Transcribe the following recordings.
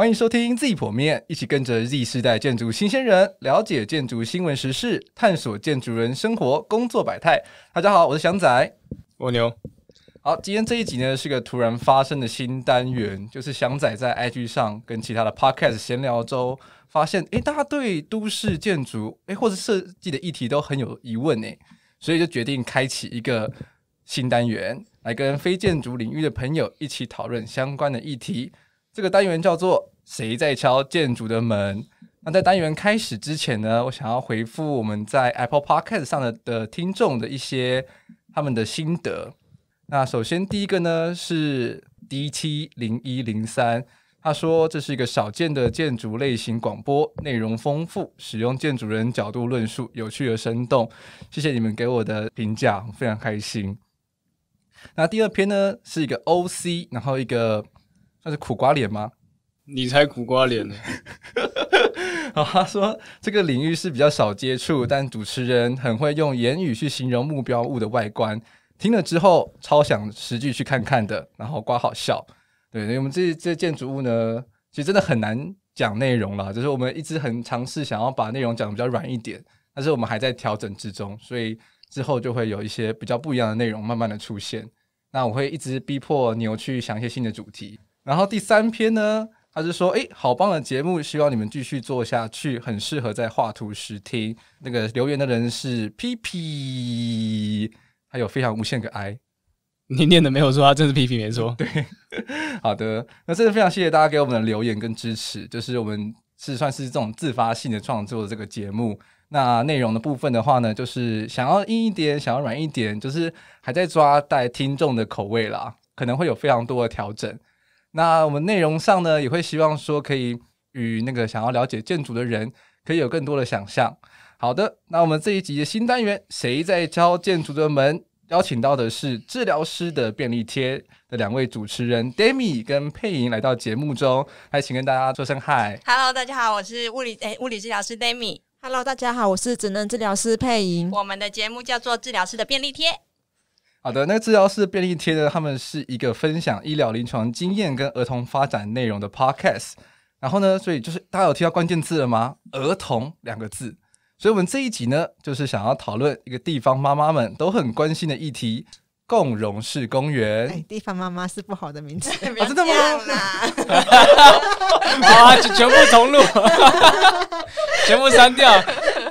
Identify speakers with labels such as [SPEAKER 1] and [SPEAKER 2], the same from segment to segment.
[SPEAKER 1] 欢迎收听 Z 破面，一起跟着 Z 世代建筑新鲜人了解建筑新闻时事，探索建筑人生活工作百态。大家好，我是翔仔蜗牛。好，今天这一集呢是个突然发生的新单元，就是翔仔在 IG 上跟其他的 Podcast 闲聊中发现，诶，大家对都市建筑诶，或者设计的议题都很有疑问诶，所以就决定开启一个新单元，来跟非建筑领域的朋友一起讨论相关的议题。这个单元叫做。谁在敲建筑的门？那在单元开始之前呢，我想要回复我们在 Apple Podcast 上的的听众的一些他们的心得。那首先第一个呢是 D T 零一零三，他说这是一个少见的建筑类型广播，内容丰富，使用建筑人角度论述，有趣而生动。谢谢你们给我的评价，非常开心。那第二篇呢是一个 O C，然后一个那是苦瓜脸吗？你才苦瓜脸！然 后他说，这个领域是比较少接触，但主持人很会用言语去形容目标物的外观，听了之后超想实际去看看的，然后瓜好笑。对，我们这这建筑物呢，其实真的很难讲内容了，就是我们一直很尝试想要把内容讲的比较软一点，但是我们还在调整之中，所以之后就会有一些比较不一样的内容慢慢的出现。那我会一直逼迫牛去想一些新的主题，然后第三篇呢？他是说：“哎，好棒的节目，希望你们继续做下去，很适合在画图时听。”那个留言的人是 P P，还有非常无限个
[SPEAKER 2] I，你念的没有错他真是 P P 没错。对，
[SPEAKER 1] 好的，那真的非常谢谢大家给我们的留言跟支持。就是我们是算是这种自发性的创作这个节目，那内容的部分的话呢，就是想要硬一点，想要软一点，就是还在抓带听众的口味啦，可能会有非常多的调整。那我们内容上呢，也会希望说可以与那个想要了解建筑的人，可以有更多的想象。好的，那我们这一集的新单元《谁在敲建筑的门》，邀请到的是治疗师的便利贴的两位主持人 d e m i 跟佩莹来到节目中，还请跟大家做声嗨。
[SPEAKER 3] Hello，大家好，我是物理诶物理治疗师 d e m i Hello，大家好，我是职能治疗师佩莹。我们的节目叫做《治疗师的便利贴》。好
[SPEAKER 1] 的，那治疗室便利贴呢？他们是一个分享医疗临床经验跟儿童发展内容的 podcast。然后呢，所以就是大家有听到关键字了吗？儿童两个字。所以我们这一集呢，就是想要讨论一个地方妈妈们都很关心的议题——共融式公园。地方
[SPEAKER 4] 妈妈是不好的名字，真的吗？
[SPEAKER 3] 啊，全部同路，全部删掉。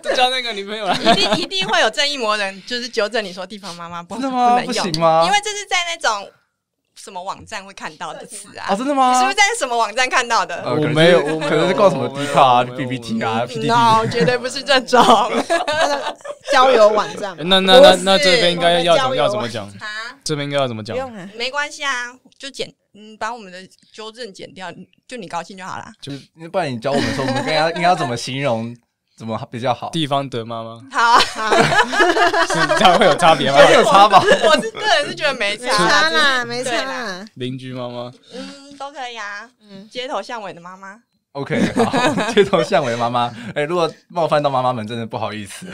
[SPEAKER 3] 交那个女朋友了，一定一定会有正义魔人，就是纠正你说地方妈妈不能 不能用，因为这是在那种什么网站会看到的词啊？啊，真的吗？你是不是在什么网站看到的？我没有，我
[SPEAKER 1] 可能是逛什么 D 卡啊、B B T 啊、P D T，
[SPEAKER 3] 绝对不是这种交友网站。那那那那这边应该要怎么要怎么讲
[SPEAKER 2] 这边应该要怎么讲？
[SPEAKER 3] 没关系啊，就剪，嗯，把我们的纠正剪掉，就你高兴就好了。
[SPEAKER 1] 就是不然你教我们说，我们应该应该要怎么形容？怎么比较好？
[SPEAKER 2] 地方的妈妈好，啊，哈哈会有差别吗？有差吧。我是个人是觉得没差，差啦，没差啦。邻居妈妈，嗯，都
[SPEAKER 3] 可以啊。嗯，街头巷尾的妈妈
[SPEAKER 1] ，OK，好，街头巷尾妈妈，哎，如果冒犯到妈妈们，真的不好意思。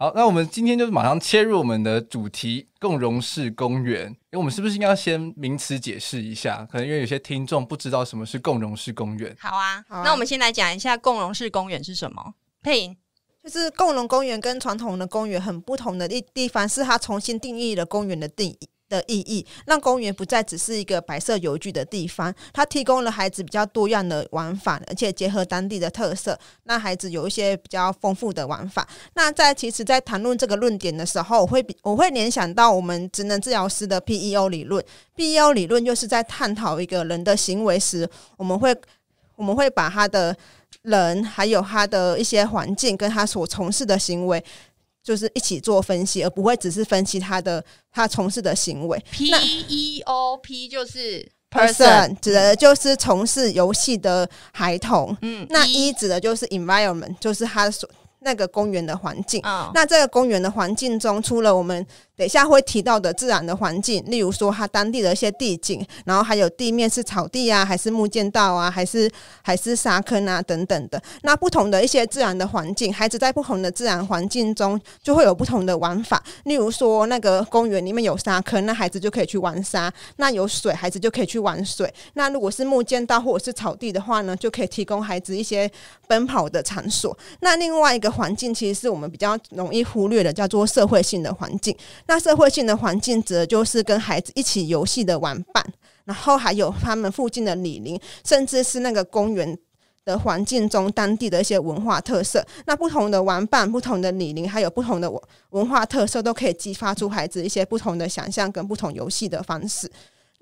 [SPEAKER 1] 好，那我们今天就是马上切入我们的主题——共融式公园。因为我们是不是应该先名词解释一下？可能因为有些听众不知道什么是共融式公园。
[SPEAKER 3] 好啊，那我们先来讲一下共融式公园是什么。
[SPEAKER 4] 音就是共融公园跟传统的公园很不同的地地方，是它重新定义了公园的定义。的意义，让公园不再只是一个白色游具的地方，它提供了孩子比较多样的玩法，而且结合当地的特色，那孩子有一些比较丰富的玩法。那在其实，在谈论这个论点的时候，我会我会联想到我们职能治疗师的 PEO 理论。PEO 理论就是在探讨一个人的行为时，我们会我们会把他的人，还有他的一些环境，跟他所从事的行为。就是一起做分析，而不会只是分析他的他从事的行为。
[SPEAKER 3] P E O P 就是 person，
[SPEAKER 4] 指的就是从事游戏的孩童。嗯，那一指的就是 environment，就是他所那个公园的环境，那这个公园的环境中，除了我们等一下会提到的自然的环境，例如说它当地的一些地景，然后还有地面是草地啊，还是木栈道啊，还是还是沙坑啊等等的。那不同的一些自然的环境，孩子在不同的自然环境中就会有不同的玩法。例如说，那个公园里面有沙，坑，那孩子就可以去玩沙；那有水，孩子就可以去玩水；那如果是木栈道或者是草地的话呢，就可以提供孩子一些。奔跑的场所。那另外一个环境，其实是我们比较容易忽略的，叫做社会性的环境。那社会性的环境，则就是跟孩子一起游戏的玩伴，然后还有他们附近的李林，甚至是那个公园的环境中当地的一些文化特色。那不同的玩伴、不同的李林，还有不同的文化特色，都可以激发出孩子一些不同的想象跟不同游戏的方式。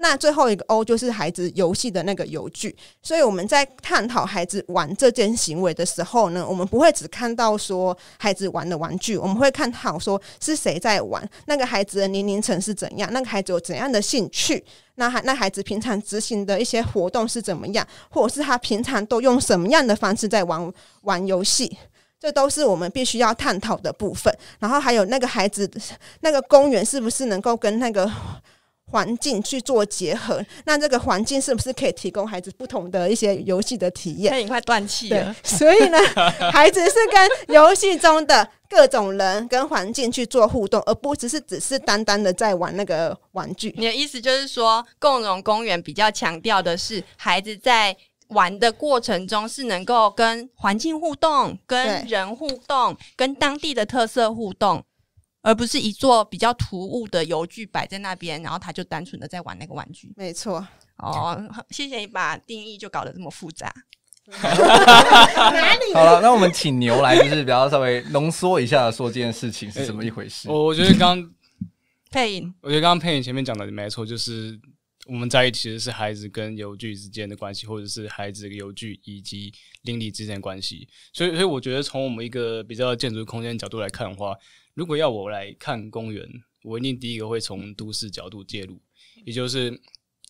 [SPEAKER 4] 那最后一个 O 就是孩子游戏的那个游具，所以我们在探讨孩子玩这件行为的时候呢，我们不会只看到说孩子玩的玩具，我们会探讨说是谁在玩，那个孩子的年龄层是怎样，那个孩子有怎样的兴趣，那孩那孩子平常执行的一些活动是怎么样，或者是他平常都用什么样的方式在玩玩游戏，这都是我们必须要探讨的部分。然后还有那个孩子那个公园是不是能够跟那个。环境去做结合，那这个环境是不是可以提供孩子不同的一些游戏的体验？那你快断气了！所以呢，孩子是跟游戏中的各种人、跟环境去做互动，而不只是只是单单的在玩那个
[SPEAKER 3] 玩具。你的意思就是说，共融公园比较强调的是，孩子在玩的过程中是能够跟环境互动、跟人互动、跟当地的特色互动。而不是一座比较突兀的邮具摆在那边，然后他就单纯的在玩那个玩具。没错，哦，谢谢你把定义就搞得这么复杂。好
[SPEAKER 1] 了，那我们请牛来，
[SPEAKER 2] 就是比较稍微浓缩一下，说这件事情是怎么一回事。我我觉得刚配音，我觉得刚刚配音前面讲的没错，就是我们在意其实是孩子跟邮具之间的关系，或者是孩子邮具以及邻里之间关系。所以，所以我觉得从我们一个比较建筑空间角度来看的话。如果要我来看公园，我一定第一个会从都市角度介入，也就是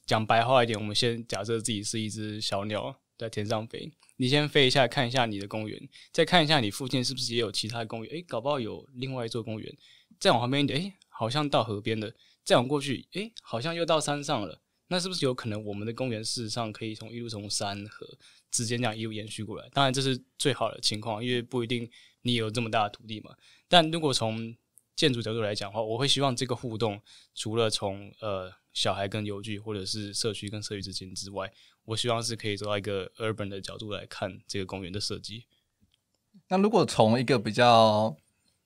[SPEAKER 2] 讲白话一点，我们先假设自己是一只小鸟在天上飞，你先飞一下看一下你的公园，再看一下你附近是不是也有其他公园，诶，搞不好有另外一座公园，再往旁边，一点，诶，好像到河边了，再往过去，诶，好像又到山上了，那是不是有可能我们的公园事实上可以从一路从山河之间这样一路延续过来？当然这是最好的情况，因为不一定。你有这么大的土地嘛？但如果从建筑角度来讲的话，我会希望这个互动除了从呃小孩跟邮局或者是社区跟社区之间之外，我希望是可以做到一个 urban 的角度来看这个公园的设计。
[SPEAKER 1] 那如果从一个比较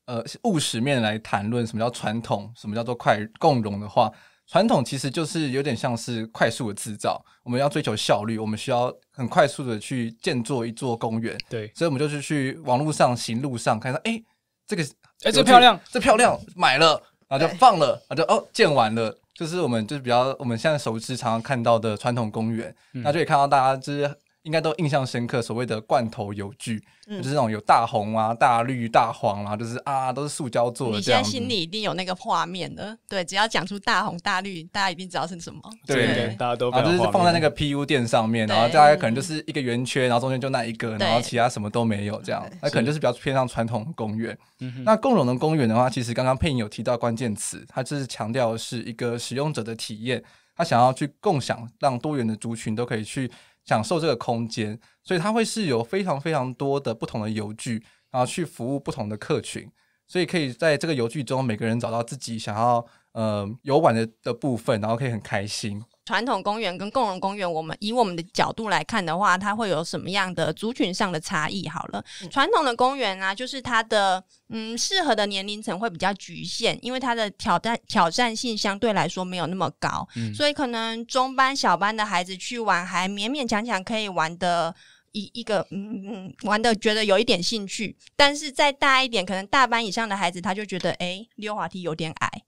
[SPEAKER 1] 呃务实面来谈论，什么叫传统，什么叫做快共融的话？传统其实就是有点像是快速的制造，我们要追求效率，我们需要很快速的去建造一座公园。对，所以我们就是去网络上、行路上看到，哎，这个，哎，这漂亮，这漂亮，买了，然后就放了，然后就哦，建完了，就是我们就是比较我们现在熟知、常常看到的传统公园，那就可以看到大家就是。应该都印象深刻，所谓的罐头邮局，就是那种有大红啊、大绿、大黄啊，就是啊，都是塑胶做的。你现在心里
[SPEAKER 3] 一定有那个画面的，对，只要讲出大红大绿，大家一定知道是什么。对
[SPEAKER 1] 對大家都啊，就是放在那个 PU 垫上面，然后大家可能就是一个圆圈，然后中间就那一个，然后其他什么都没有这样。那可能就是比较偏向传统公园。那共融的公园的话，其实刚刚配音有提到关键词，它就是强调是一个使用者的体验，他想要去共享，让多元的族群都可以去。享受这个空间，所以它会是有非常非常多的不同的游具后去服务不同的客群，所以可以在这个游具中，每个人找到自己想要呃游玩的的部分，然后可以很开心。
[SPEAKER 3] 传统公园跟共融公园，我们以我们的角度来看的话，它会有什么样的族群上的差异？好了，传统的公园啊，就是它的嗯，适合的年龄层会比较局限，因为它的挑战挑战性相对来说没有那么高，所以可能中班、小班的孩子去玩，还勉勉强强可以玩的一一个嗯嗯，玩的觉得有一点兴趣，但是再大一点，可能大班以上的孩子他就觉得，哎，溜滑梯有点矮。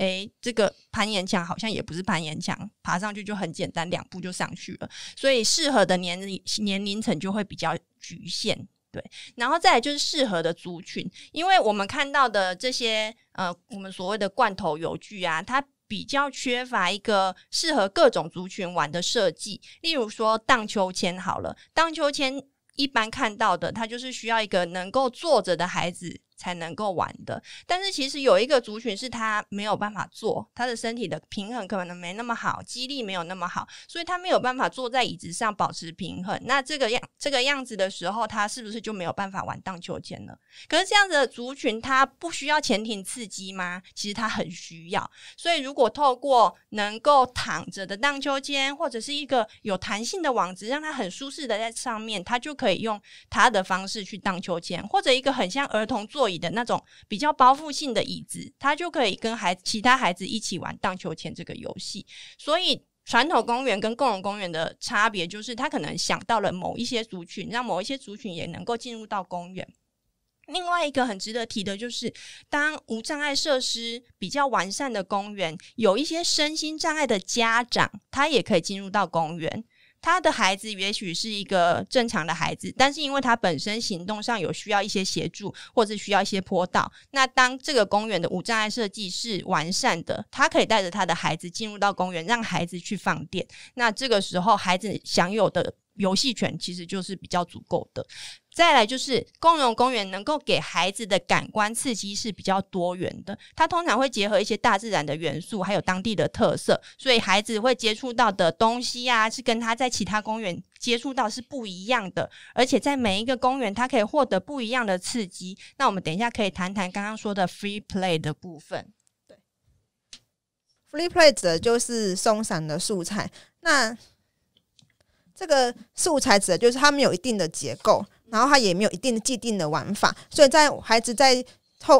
[SPEAKER 3] 哎，这个攀岩墙好像也不是攀岩墙，爬上去就很简单，两步就上去了。所以适合的年龄年龄层就会比较局限，对。然后再来就是适合的族群，因为我们看到的这些呃，我们所谓的罐头游具啊，它比较缺乏一个适合各种族群玩的设计。例如说荡秋千好了，荡秋千一般看到的，它就是需要一个能够坐着的孩子。才能够玩的，但是其实有一个族群是他没有办法做，他的身体的平衡可能没那么好，肌力没有那么好，所以他没有办法坐在椅子上保持平衡。那这个样这个样子的时候，他是不是就没有办法玩荡秋千了？可是这样子的族群，他不需要前庭刺激吗？其实他很需要。所以如果透过能够躺着的荡秋千，或者是一个有弹性的网子，让他很舒适的在上面，他就可以用他的方式去荡秋千，或者一个很像儿童坐。的那种比较包覆性的椅子，他就可以跟孩其他孩子一起玩荡秋千这个游戏。所以，传统公园跟共共公园的差别，就是他可能想到了某一些族群，让某一些族群也能够进入到公园。另外一个很值得提的就是，当无障碍设施比较完善的公园，有一些身心障碍的家长，他也可以进入到公园。他的孩子也许是一个正常的孩子，但是因为他本身行动上有需要一些协助或者需要一些坡道，那当这个公园的无障碍设计是完善的，他可以带着他的孩子进入到公园，让孩子去放电。那这个时候，孩子享有的游戏权其实就是比较足够的。再来就是，共融公园能够给孩子的感官刺激是比较多元的。它通常会结合一些大自然的元素，还有当地的特色，所以孩子会接触到的东西啊，是跟他在其他公园接触到是不一样的。而且在每一个公园，他可以获得不一样的刺激。那我们等一下可以谈谈刚刚说的 free play 的部分。对
[SPEAKER 4] ，free play 指的就是松散的素材。那这个素材指的就是他们有一定的结构。然后他也没有一定既定的玩法，所以在孩子在。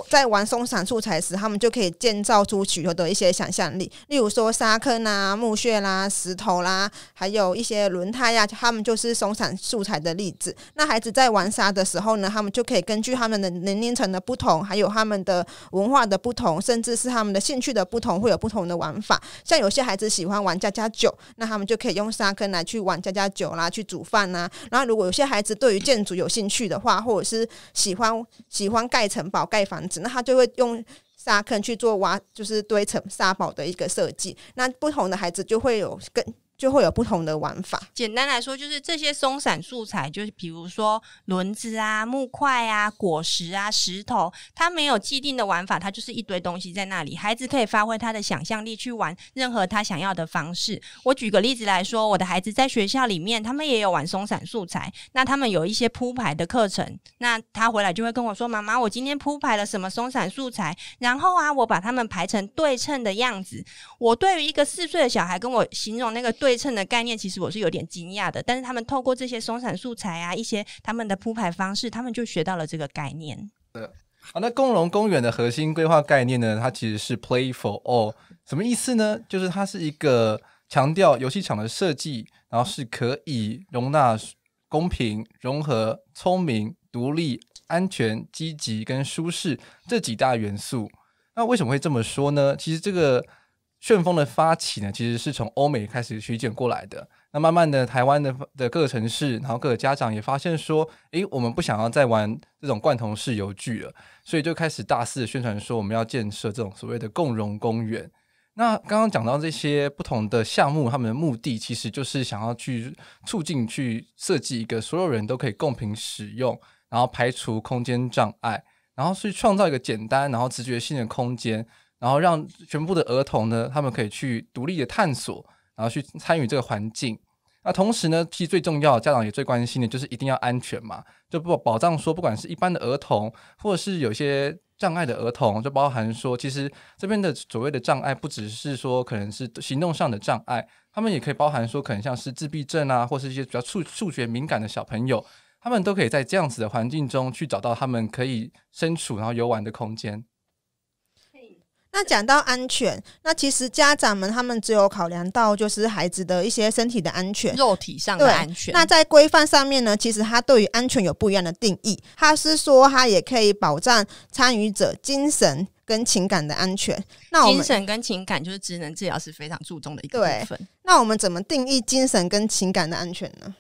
[SPEAKER 4] 在玩松散素材时，他们就可以建造出许多的一些想象力，例如说沙坑啊、墓穴啦、石头啦，还有一些轮胎呀，他们就是松散素材的例子。那孩子在玩沙的时候呢，他们就可以根据他们的年龄层的不同，还有他们的文化的不同，甚至是他们的兴趣的不同，会有不同的玩法。像有些孩子喜欢玩家家酒，那他们就可以用沙坑来去玩家家酒啦，去煮饭呐。然后如果有些孩子对于建筑有兴趣的话，或者是喜欢喜欢盖城堡、盖。房子，那他就会用沙坑去做挖，就是堆成沙堡的一个设计。那不同的孩子就会有更。就会有不同的玩法。
[SPEAKER 3] 简单来说，就是这些松散素材，就是比如说轮子啊、木块啊、果实啊、石头，它没有既定的玩法，它就是一堆东西在那里，孩子可以发挥他的想象力去玩任何他想要的方式。我举个例子来说，我的孩子在学校里面，他们也有玩松散素材，那他们有一些铺排的课程，那他回来就会跟我说：“妈妈，我今天铺排了什么松散素材？”然后啊，我把他们排成对称的样子。我对于一个四岁的小孩，跟我形容那个对。对称的概念其实我是有点惊讶的，但是他们透过这些松散素材啊，一些他们的铺排方式，他们就学到了这个概念。对啊，
[SPEAKER 1] 那共荣公园的核心规划概念呢？它其实是 p l a y f o r a l l 什么意思呢？就是它是一个强调游戏场的设计，然后是可以容纳公平、融合、聪明、独立、安全、积极跟舒适这几大元素。那为什么会这么说呢？其实这个。旋风的发起呢，其实是从欧美开始取经过来的。那慢慢的，台湾的的各个城市，然后各个家长也发现说，哎，我们不想要再玩这种灌桶式游具了，所以就开始大肆宣传说，我们要建设这种所谓的共融公园。那刚刚讲到这些不同的项目，他们的目的其实就是想要去促进、去设计一个所有人都可以共平使用，然后排除空间障碍，然后去创造一个简单然后直觉性的空间。然后让全部的儿童呢，他们可以去独立的探索，然后去参与这个环境。那同时呢，其实最重要，家长也最关心的就是一定要安全嘛，就不保障说，不管是一般的儿童，或者是有些障碍的儿童，就包含说，其实这边的所谓的障碍，不只是说可能是行动上的障碍，他们也可以包含说，可能像是自闭症啊，或是一些比较数数学敏感的小朋友，他们都可以在这样子的环境中去找到他们可以身处然后游玩的空间。
[SPEAKER 4] 那讲到安全，那其实家长们他们只有考量到就是孩子的一些身体的安全、肉体上的安全。那在规范上面呢，其实他对于安全有不一样的定义，他是说他也可以保障参与者精神跟情感的安全。
[SPEAKER 3] 那精神跟情感就是职能治疗是非常注重的一个部分。
[SPEAKER 4] 那我们怎么定义精神跟情感的安全呢？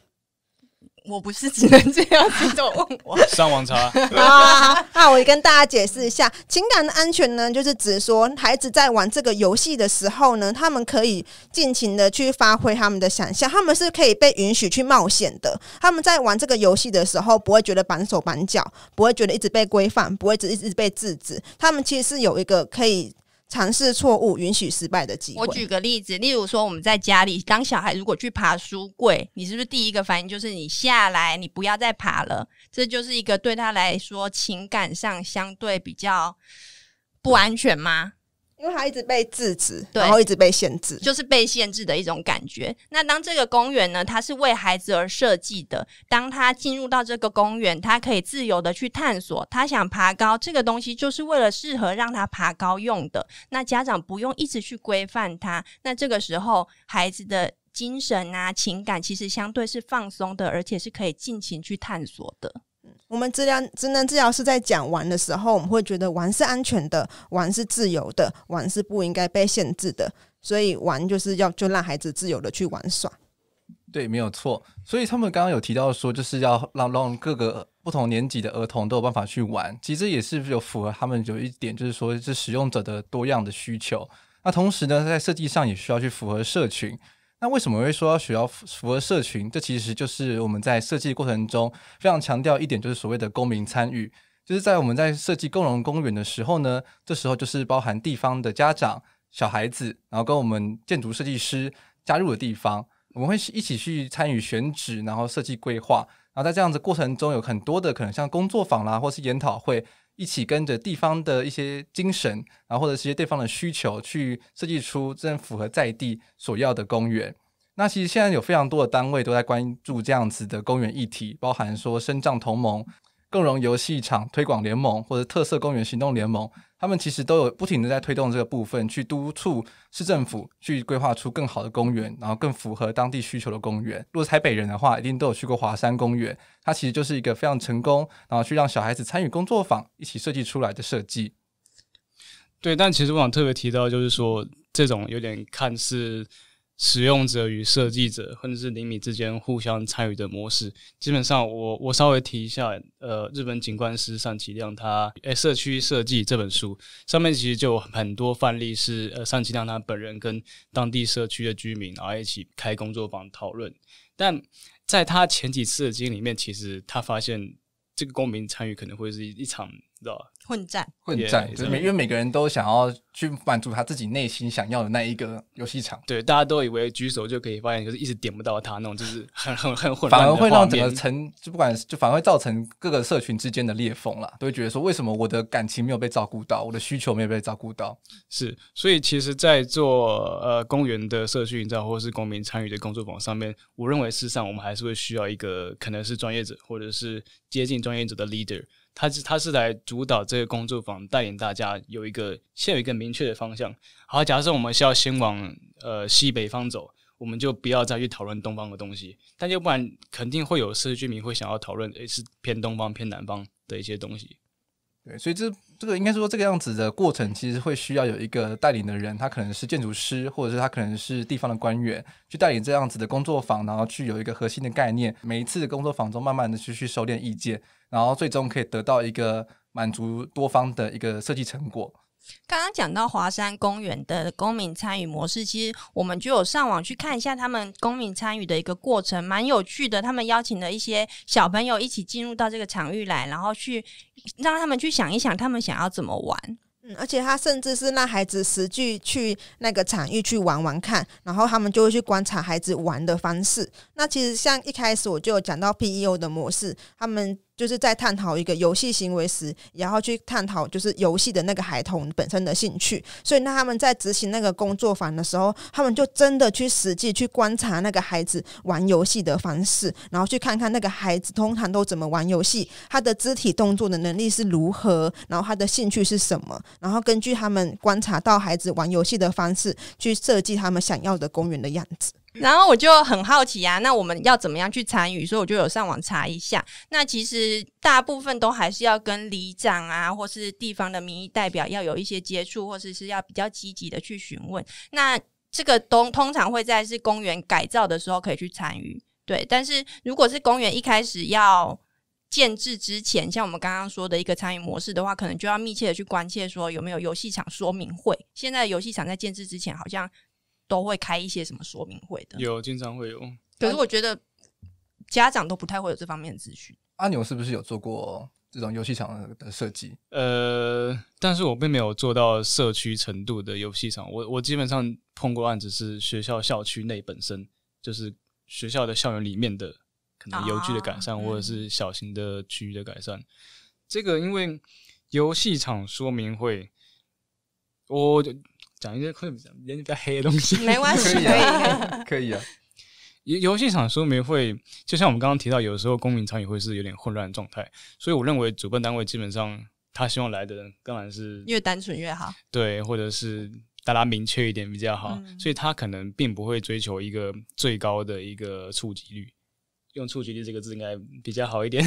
[SPEAKER 2] 我不是
[SPEAKER 3] 只能这样子就问
[SPEAKER 2] 我 上网查啊，
[SPEAKER 4] 那我跟大家解释一下，情感的安全呢，就是指说孩子在玩这个游戏的时候呢，他们可以尽情的去发挥他们的想象，他们是可以被允许去冒险的。他们在玩这个游戏的时候，不会觉得绑手绑脚，不会觉得一直被规范，不会只一直被制止。他们其实是有一个可以。尝试错误，允许失败的机会。我举
[SPEAKER 3] 个例子，例如说，我们在家里，当小孩如果去爬书柜，你是不是第一个反应就是你下来，你不要再爬了？这就是一个对他来说情感上相对比较不安全吗？因为他一直被制
[SPEAKER 4] 止，然后一直被限制，
[SPEAKER 3] 就是被限制的一种感觉。那当这个公园呢，它是为孩子而设计的，当他进入到这个公园，他可以自由的去探索，他想爬高，这个东西就是为了适合让他爬高用的。那家长不用一直去规范他，那这个时候孩子的精神啊、情感其实相对是放松的，而且是可以尽情去探索的。
[SPEAKER 4] 我们治疗职能治疗师在讲玩的时候，我们会觉得玩是安全的，玩是自由的，玩是不应该被限制的，所以玩就是要就让孩子自由的去玩耍。
[SPEAKER 1] 对，没有错。所以他们刚刚有提到说，就是要让让各个不同年级的儿童都有办法去玩，其实也是有符合他们有一点，就是说是使用者的多样的需求。那同时呢，在设计上也需要去符合社群。那为什么会说要需要符合社群？这其实就是我们在设计过程中非常强调一点，就是所谓的公民参与。就是在我们在设计共融公园的时候呢，这时候就是包含地方的家长、小孩子，然后跟我们建筑设计师加入的地方，我们会一起去参与选址，然后设计规划。然后在这样子过程中，有很多的可能像工作坊啦，或是研讨会。一起跟着地方的一些精神，然后或者一些对方的需求，去设计出真正符合在地所要的公园。那其实现在有非常多的单位都在关注这样子的公园议题，包含说深藏同盟、更容游戏场推广联盟或者特色公园行动联盟。他们其实都有不停的在推动这个部分，去督促市政府去规划出更好的公园，然后更符合当地需求的公园。如果台北人的话，一定都有去过华山公园，它其实就是一个非常成功，然后去让小孩子参与工作坊，一起设计出来的设计。
[SPEAKER 2] 对，但其实我想特别提到，就是说这种有点看似。使用者与设计者，或者是邻里之间互相参与的模式，基本上我我稍微提一下，呃，日本景观师上崎亮他《诶社区设计》这本书上面其实就有很多范例是呃上崎亮他本人跟当地社区的居民啊一起开工作坊讨论，但在他前几次的经历里面，其实他发现这个公民参与可能会是一场。知道吧？
[SPEAKER 3] 混战，混
[SPEAKER 2] 战，就是每因为
[SPEAKER 1] 每个人都想要去满足他自己内心想
[SPEAKER 2] 要的那一个游戏场。对，大家都以为举手就可以发言，就是一直点不到他那种，就是很很 很混乱。反而会让整个
[SPEAKER 1] 城就不管就反而会造成各个社群之间的裂缝了。都会觉得说，为什么我的感情没有被照顾到，我的需
[SPEAKER 2] 求没有被照顾到？是，所以其实，在做呃公园的社群，在或是公民参与的工作坊上面，我认为事实上我们还是会需要一个可能是专业者，或者是接近专业的 leader。他是他是来主导这个工作坊，带领大家有一个先有一个明确的方向。好，假设我们需要先往呃西北方走，我们就不要再去讨论东方的东西。但要不然，肯定会有社区居民会想要讨论，诶，是偏东方、偏南方的一些东西。
[SPEAKER 1] 对，所以这这个应该说这个样子的过程，其实会需要有一个带领的人，他可能是建筑师，或者是他可能是地方的官员，去带领这样子的工作坊，然后去有一个核心的概念。每一次的工作坊中，慢慢的去去收敛意见。然后最终可以得到一个满足多方的一个设计成果。
[SPEAKER 3] 刚刚讲到华山公园的公民参与模式，其实我们就有上网去看一下他们公民参与的一个过程，蛮有趣的。他们邀请了一些小朋友一起进入到这个场域来，然后去让他们去想一想他们想要怎么玩。
[SPEAKER 4] 嗯，而且他甚至是让孩子实际去那个场域去玩玩看，然后他们就会去观察孩子玩的方式。那其实像一开始我就有讲到 PEO 的模式，他们。就是在探讨一个游戏行为时，然后去探讨就是游戏的那个孩童本身的兴趣。所以，那他们在执行那个工作坊的时候，他们就真的去实际去观察那个孩子玩游戏的方式，然后去看看那个孩子通常都怎么玩游戏，他的肢体动作的能力是如何，然后他的兴趣是什么，然后根据他们观察到孩子玩游戏的方式，去设计他们
[SPEAKER 3] 想要的公园的样子。然后我就很好奇啊，那我们要怎么样去参与？所以我就有上网查一下。那其实大部分都还是要跟里长啊，或是地方的民意代表要有一些接触，或是是要比较积极的去询问。那这个通通常会在是公园改造的时候可以去参与，对。但是如果是公园一开始要建制之前，像我们刚刚说的一个参与模式的话，可能就要密切的去关切说有没有游戏场说明会。现在游戏场在建制之前好像。都会开一些什么说明会
[SPEAKER 2] 的？有，经常会有。
[SPEAKER 3] 可是我觉得家长都不太会有这方面的资讯。
[SPEAKER 1] 阿牛是不是有做过这种游戏场的设
[SPEAKER 2] 计？呃，但是我并没有做到社区程度的游戏场。我我基本上碰过案子是学校校区内本身，就是学校的校园里面的
[SPEAKER 3] 可能游具的改
[SPEAKER 2] 善，或者是小型的区域的改善。这个因为游戏场说明会，我。讲一些会讲人纪比较黑的东西，没关系，可以，可以啊。游游戏场说明会，就像我们刚刚提到，有时候公民场也会是有点混乱的状态，所以我认为主办单位基本上他希望来的人，当然是越
[SPEAKER 3] 单纯越好，
[SPEAKER 2] 对，或者是大家明确一点比较好，所以他可能并不会追求一个最高的一个触及率，用触及率这个字应该比较好一点。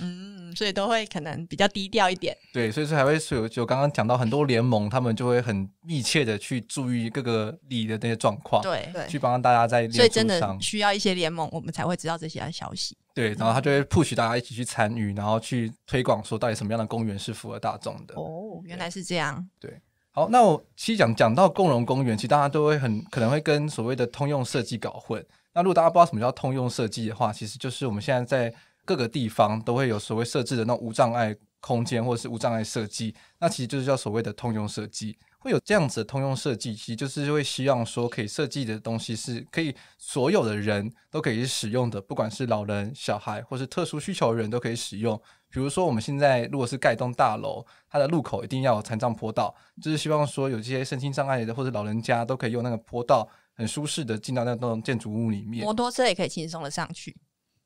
[SPEAKER 3] 嗯。所以都会可能比较低调一点，
[SPEAKER 1] 对，所以说还会就就刚刚讲到很多联盟，他们就会很密切的去注意各个利益的那些状况，对，去帮大家在所以真的需
[SPEAKER 3] 要一些联盟，我们才会知道这些消息。对，然后他
[SPEAKER 1] 就会 push 大家一起去参与，然后去推广说到底什么样的公园是符合大众的。哦，
[SPEAKER 3] 原来是这样。
[SPEAKER 1] 对，好，那我其实讲讲到共荣公园，其实大家都会很可能会跟所谓的通用设计搞混。那如果大家不知道什么叫通用设计的话，其实就是我们现在在。各个地方都会有所谓设置的那种无障碍空间，或者是无障碍设计，那其实就是叫所谓的通用设计。会有这样子的通用设计，其实就是会希望说，可以设计的东西是可以所有的人都可以使用的，不管是老人、小孩，或是特殊需求的人都可以使用。比如说，我们现在如果是盖一栋大楼，它的入口一定要有残障坡道，就是希望说，有这些身心障碍的或者老人家都可以用那个坡道，很舒适的进到那栋建筑物里面。摩托车
[SPEAKER 3] 也可以轻松的上去。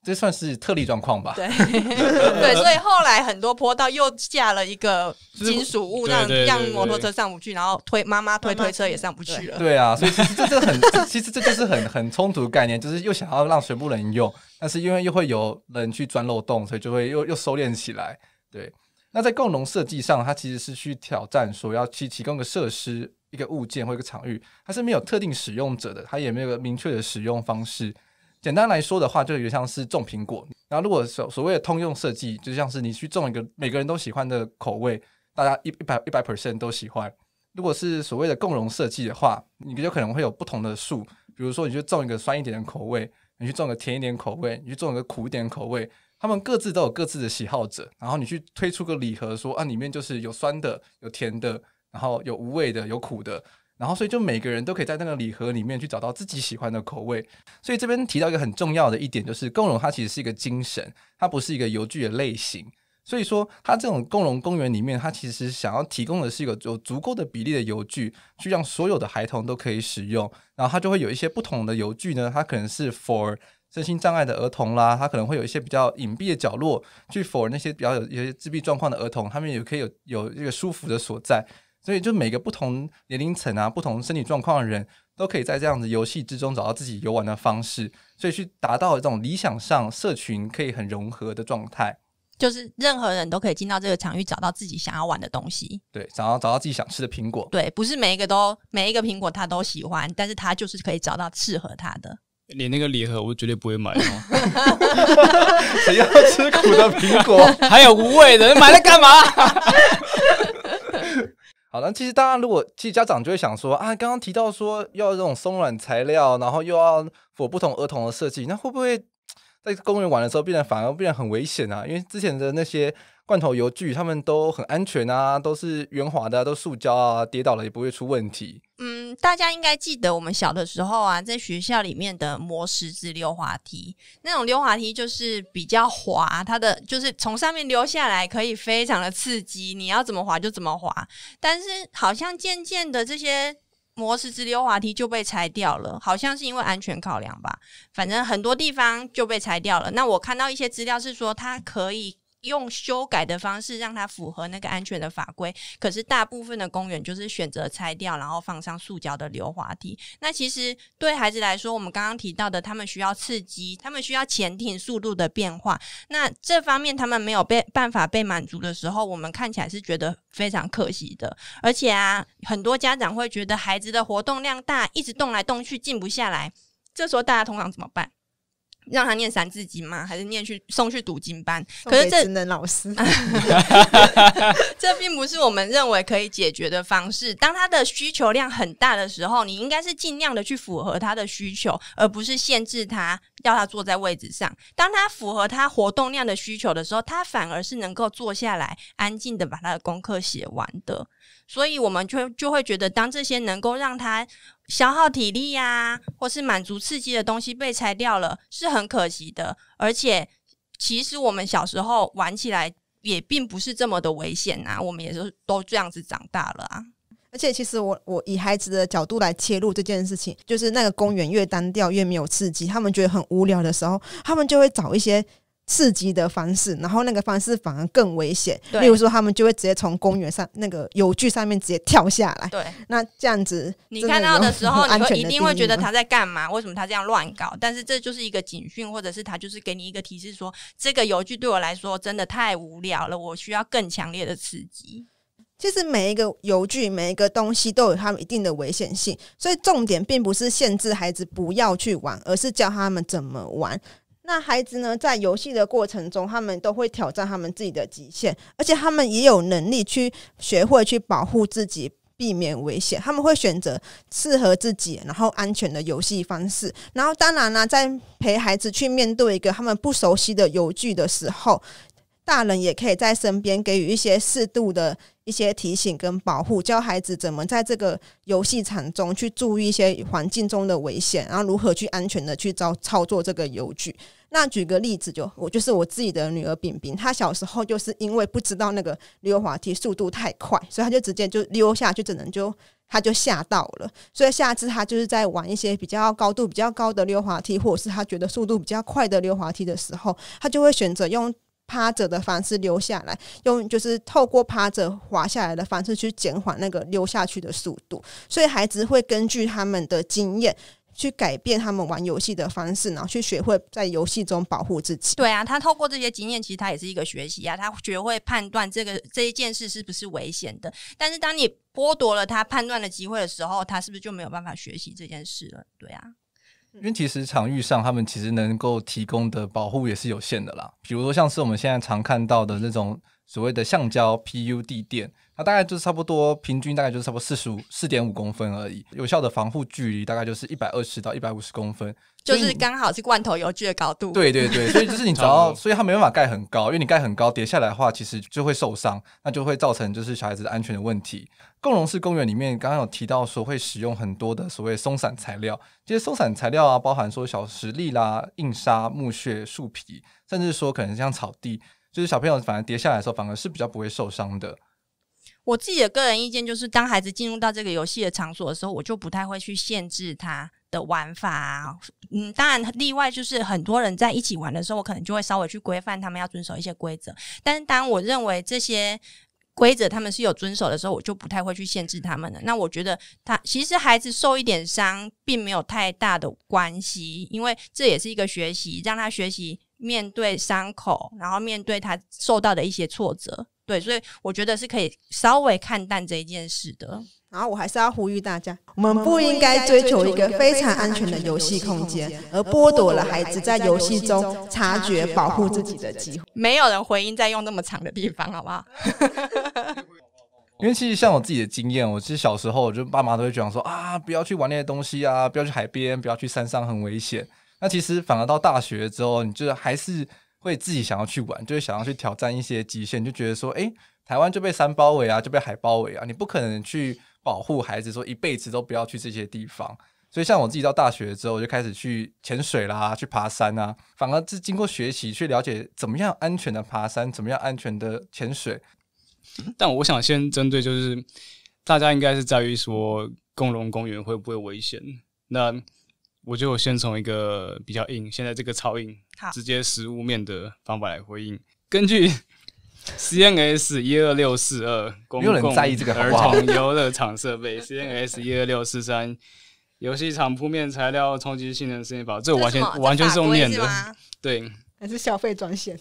[SPEAKER 1] 这算是特例状况吧。对
[SPEAKER 3] 对，所以后来很多坡道又架了一个金属物，让让摩托车上不去，然后推妈妈推推车也上不去了。
[SPEAKER 1] 对啊，所以其实这个很，其实这就是很很冲突的概念，就是又想要让全部人用，但是因为又会有人去钻漏洞，所以就会又又收敛起来。对，那在共同设计上，它其实是去挑战说要去提供个设施、一个物件或一个场域，它是没有特定使用者的，它也没有个明确的使用方式。简单来说的话，就点像是种苹果。然后，如果所所谓的通用设计，就像是你去种一个每个人都喜欢的口味，大家一一百一百 percent 都喜欢。如果是所谓的共融设计的话，你就可能会有不同的树。比如说，你去种一个酸一点的口味，你去种个甜一点口味，你去种一个苦一点口味。他们各自都有各自的喜好者。然后，你去推出个礼盒，说啊，里面就是有酸的，有甜的，然后有无味的，有苦的。然后，所以就每个人都可以在那个礼盒里面去找到自己喜欢的口味。所以这边提到一个很重要的一点，就是共荣它其实是一个精神，它不是一个邮具的类型。所以说，它这种共荣公园里面，它其实想要提供的是一个有足够的比例的邮具，去让所有的孩童都可以使用。然后它就会有一些不同的邮具呢，它可能是 for 身心障碍的儿童啦，它可能会有一些比较隐蔽的角落，去 for 那些比较有一些自闭状况的儿童，他们也可以有有一个舒服的所在。所以，就每个不同年龄层啊、不同身体状况的人，都可以在这样子游戏之中找到自己游玩的方式，所以去达到这种理想上社群可以很融合的状态，
[SPEAKER 3] 就是任何人都可以进到这个场域，找到自己想要玩的东西。
[SPEAKER 1] 对，想要找到自己想吃的苹果。
[SPEAKER 3] 对，不是每一个都每一个苹果他都喜欢，但是他就是可以找到适合他的。
[SPEAKER 2] 你那个礼盒，我绝对不会买的。谁要吃苦的苹果？还有无畏的，买了干嘛？
[SPEAKER 1] 那其实大家如果其实家长就会想说啊，刚刚提到说要这种松软材料，然后又要符合不同儿童的设计，那会不会？在公园玩的时候，变得反而变得很危险啊！因为之前的那些罐头油具，他们都很安全啊，都是圆滑的，都塑胶啊，跌倒了也不会出问
[SPEAKER 3] 题。嗯，大家应该记得我们小的时候啊，在学校里面的磨石子溜滑梯，那种溜滑梯就是比较滑，它的就是从上面溜下来可以非常的刺激，你要怎么滑就怎么滑。但是好像渐渐的这些。摩斯直流滑梯就被拆掉了，好像是因为安全考量吧。反正很多地方就被拆掉了。那我看到一些资料是说，它可以。用修改的方式让它符合那个安全的法规，可是大部分的公园就是选择拆掉，然后放上塑胶的流滑梯。那其实对孩子来说，我们刚刚提到的，他们需要刺激，他们需要潜艇速度的变化。那这方面他们没有被办法被满足的时候，我们看起来是觉得非常可惜的。而且啊，很多家长会觉得孩子的活动量大，一直动来动去静不下来。这时候大家通常怎么办？让他念三字经吗？还是念去送去读经班？可是这只能老师。这并不是我们认为可以解决的方式。当他的需求量很大的时候，你应该是尽量的去符合他的需求，而不是限制他，要他坐在位置上。当他符合他活动量的需求的时候，他反而是能够坐下来安静的把他的功课写完的。所以我们就就会觉得，当这些能够让他消耗体力呀，或是满足刺激的东西被拆掉了，是很可惜的。而且，其实我们小时候玩起来也并不是这么的危险啊，我们也是都这样子长大了啊。而且，其实我我以
[SPEAKER 4] 孩子的角度来切入这件事情，就是那个公园越单调越没有刺激，他们觉得很无聊的时候，他们就会找一些。刺激的方式，然后那个方式反而更危险。例如说，他们就会直接从公园上那个油锯上面直接跳下来。对，那这样子，你看到的时候，你会一定会觉得他在
[SPEAKER 3] 干嘛？为什么他这样乱搞？但是这就是一个警讯，或者是他就是给你一个提示，说这个油锯对我来说真的太无聊了，我需要更强烈的刺激。
[SPEAKER 4] 其实每一个油锯，每一个东西都有他们一定的危险性，所以重点并不是限制孩子不要去玩，而是教他们怎么玩。那孩子呢，在游戏的过程中，他们都会挑战他们自己的极限，而且他们也有能力去学会去保护自己，避免危险。他们会选择适合自己然后安全的游戏方式。然后，当然呢，在陪孩子去面对一个他们不熟悉的游具的时候，大人也可以在身边给予一些适度的一些提醒跟保护，教孩子怎么在这个游戏场中去注意一些环境中的危险，然后如何去安全的去操操作这个游具。那举个例子，就我就是我自己的女儿冰冰，她小时候就是因为不知道那个溜滑梯速度太快，所以她就直接就溜下去，只能就她就吓到了。所以下次她就是在玩一些比较高度比较高的溜滑梯，或者是她觉得速度比较快的溜滑梯的时候，她就会选择用趴着的方式溜下来，用就是透过趴着滑下来的方式去减缓那个溜下去的速度。所以孩子会根据他们的经验。去改变他们玩游戏的方式，然后去学会在游戏中保护自己。
[SPEAKER 3] 对啊，他透过这些经验，其实他也是一个学习啊，他学会判断这个这一件事是不是危险的。但是当你剥夺了他判断的机会的时候，他是不是就没有办法学习这件事了？对啊，
[SPEAKER 1] 因为其实场域上他们其实能够提供的保护也是有限的啦，比如说像是我们现在常看到的那种。所谓的橡胶 PU d 垫，它大概就是差不多平均大概就是差不多四十五四点五公分而已，有效的防护距离大概就是一百二十到一百五十公分，
[SPEAKER 3] 就是刚好是罐头油局的高度。对对对，所以就是你只要，所
[SPEAKER 1] 以它没办法盖很高，因为你盖很高跌下来的话，其实就会受伤，那就会造成就是小孩子的安全的问题。共荣市公园里面刚刚有提到说会使用很多的所谓松散材料，这些松散材料啊，包含说小石粒啦、硬沙、木屑、树皮，甚至说可能像草地。就是小朋友反而跌下来的时候，反而是比较不会受伤的。
[SPEAKER 3] 我自己的个人意见就是，当孩子进入到这个游戏的场所的时候，我就不太会去限制他的玩法。嗯，当然例外就是很多人在一起玩的时候，我可能就会稍微去规范他们要遵守一些规则。但是当我认为这些规则他们是有遵守的时候，我就不太会去限制他们了。那我觉得他其实孩子受一点伤并没有太大的关系，因为这也是一个学习，让他学习。面对伤口，然后面对他受到的一些挫折，对，所以我觉得是可以稍微看淡这一件事的。
[SPEAKER 4] 然后，我还是要呼吁大家，我们不应该追求一个非常安全的游戏空间，而剥夺了孩子在游戏中察觉、保护自
[SPEAKER 3] 己的机会。没有人回应，在用那么长的地方，好不好？
[SPEAKER 1] 因为其实像我自己的经验，我其实小时候，我爸妈都会讲说啊，不要去玩那些东西啊，不要去海边，不要去山上，很危险。那其实反而到大学之后，你就是还是会自己想要去玩，就是想要去挑战一些极限，就觉得说，哎，台湾就被山包围啊，就被海包围啊，你不可能去保护孩子说一辈子都不要去这些地方。所以像我自己到大学之后，我就开始去潜水啦，去爬山啊。反而是经过学习去了解怎么样安全的爬山，怎么样安全的潜
[SPEAKER 2] 水。但我想先针对就是大家应该是在于说公龙公园会不会危险？那。我就先从一个比较硬，现在这个超硬，直接实物面的方法来回应。根据 C N S 一二六四二，公共在意这个儿童游乐场设备？C N S 一二六四三，游戏场铺面材料冲击性能试验法，这完全完全是用面的，对，
[SPEAKER 4] 还是消费专线。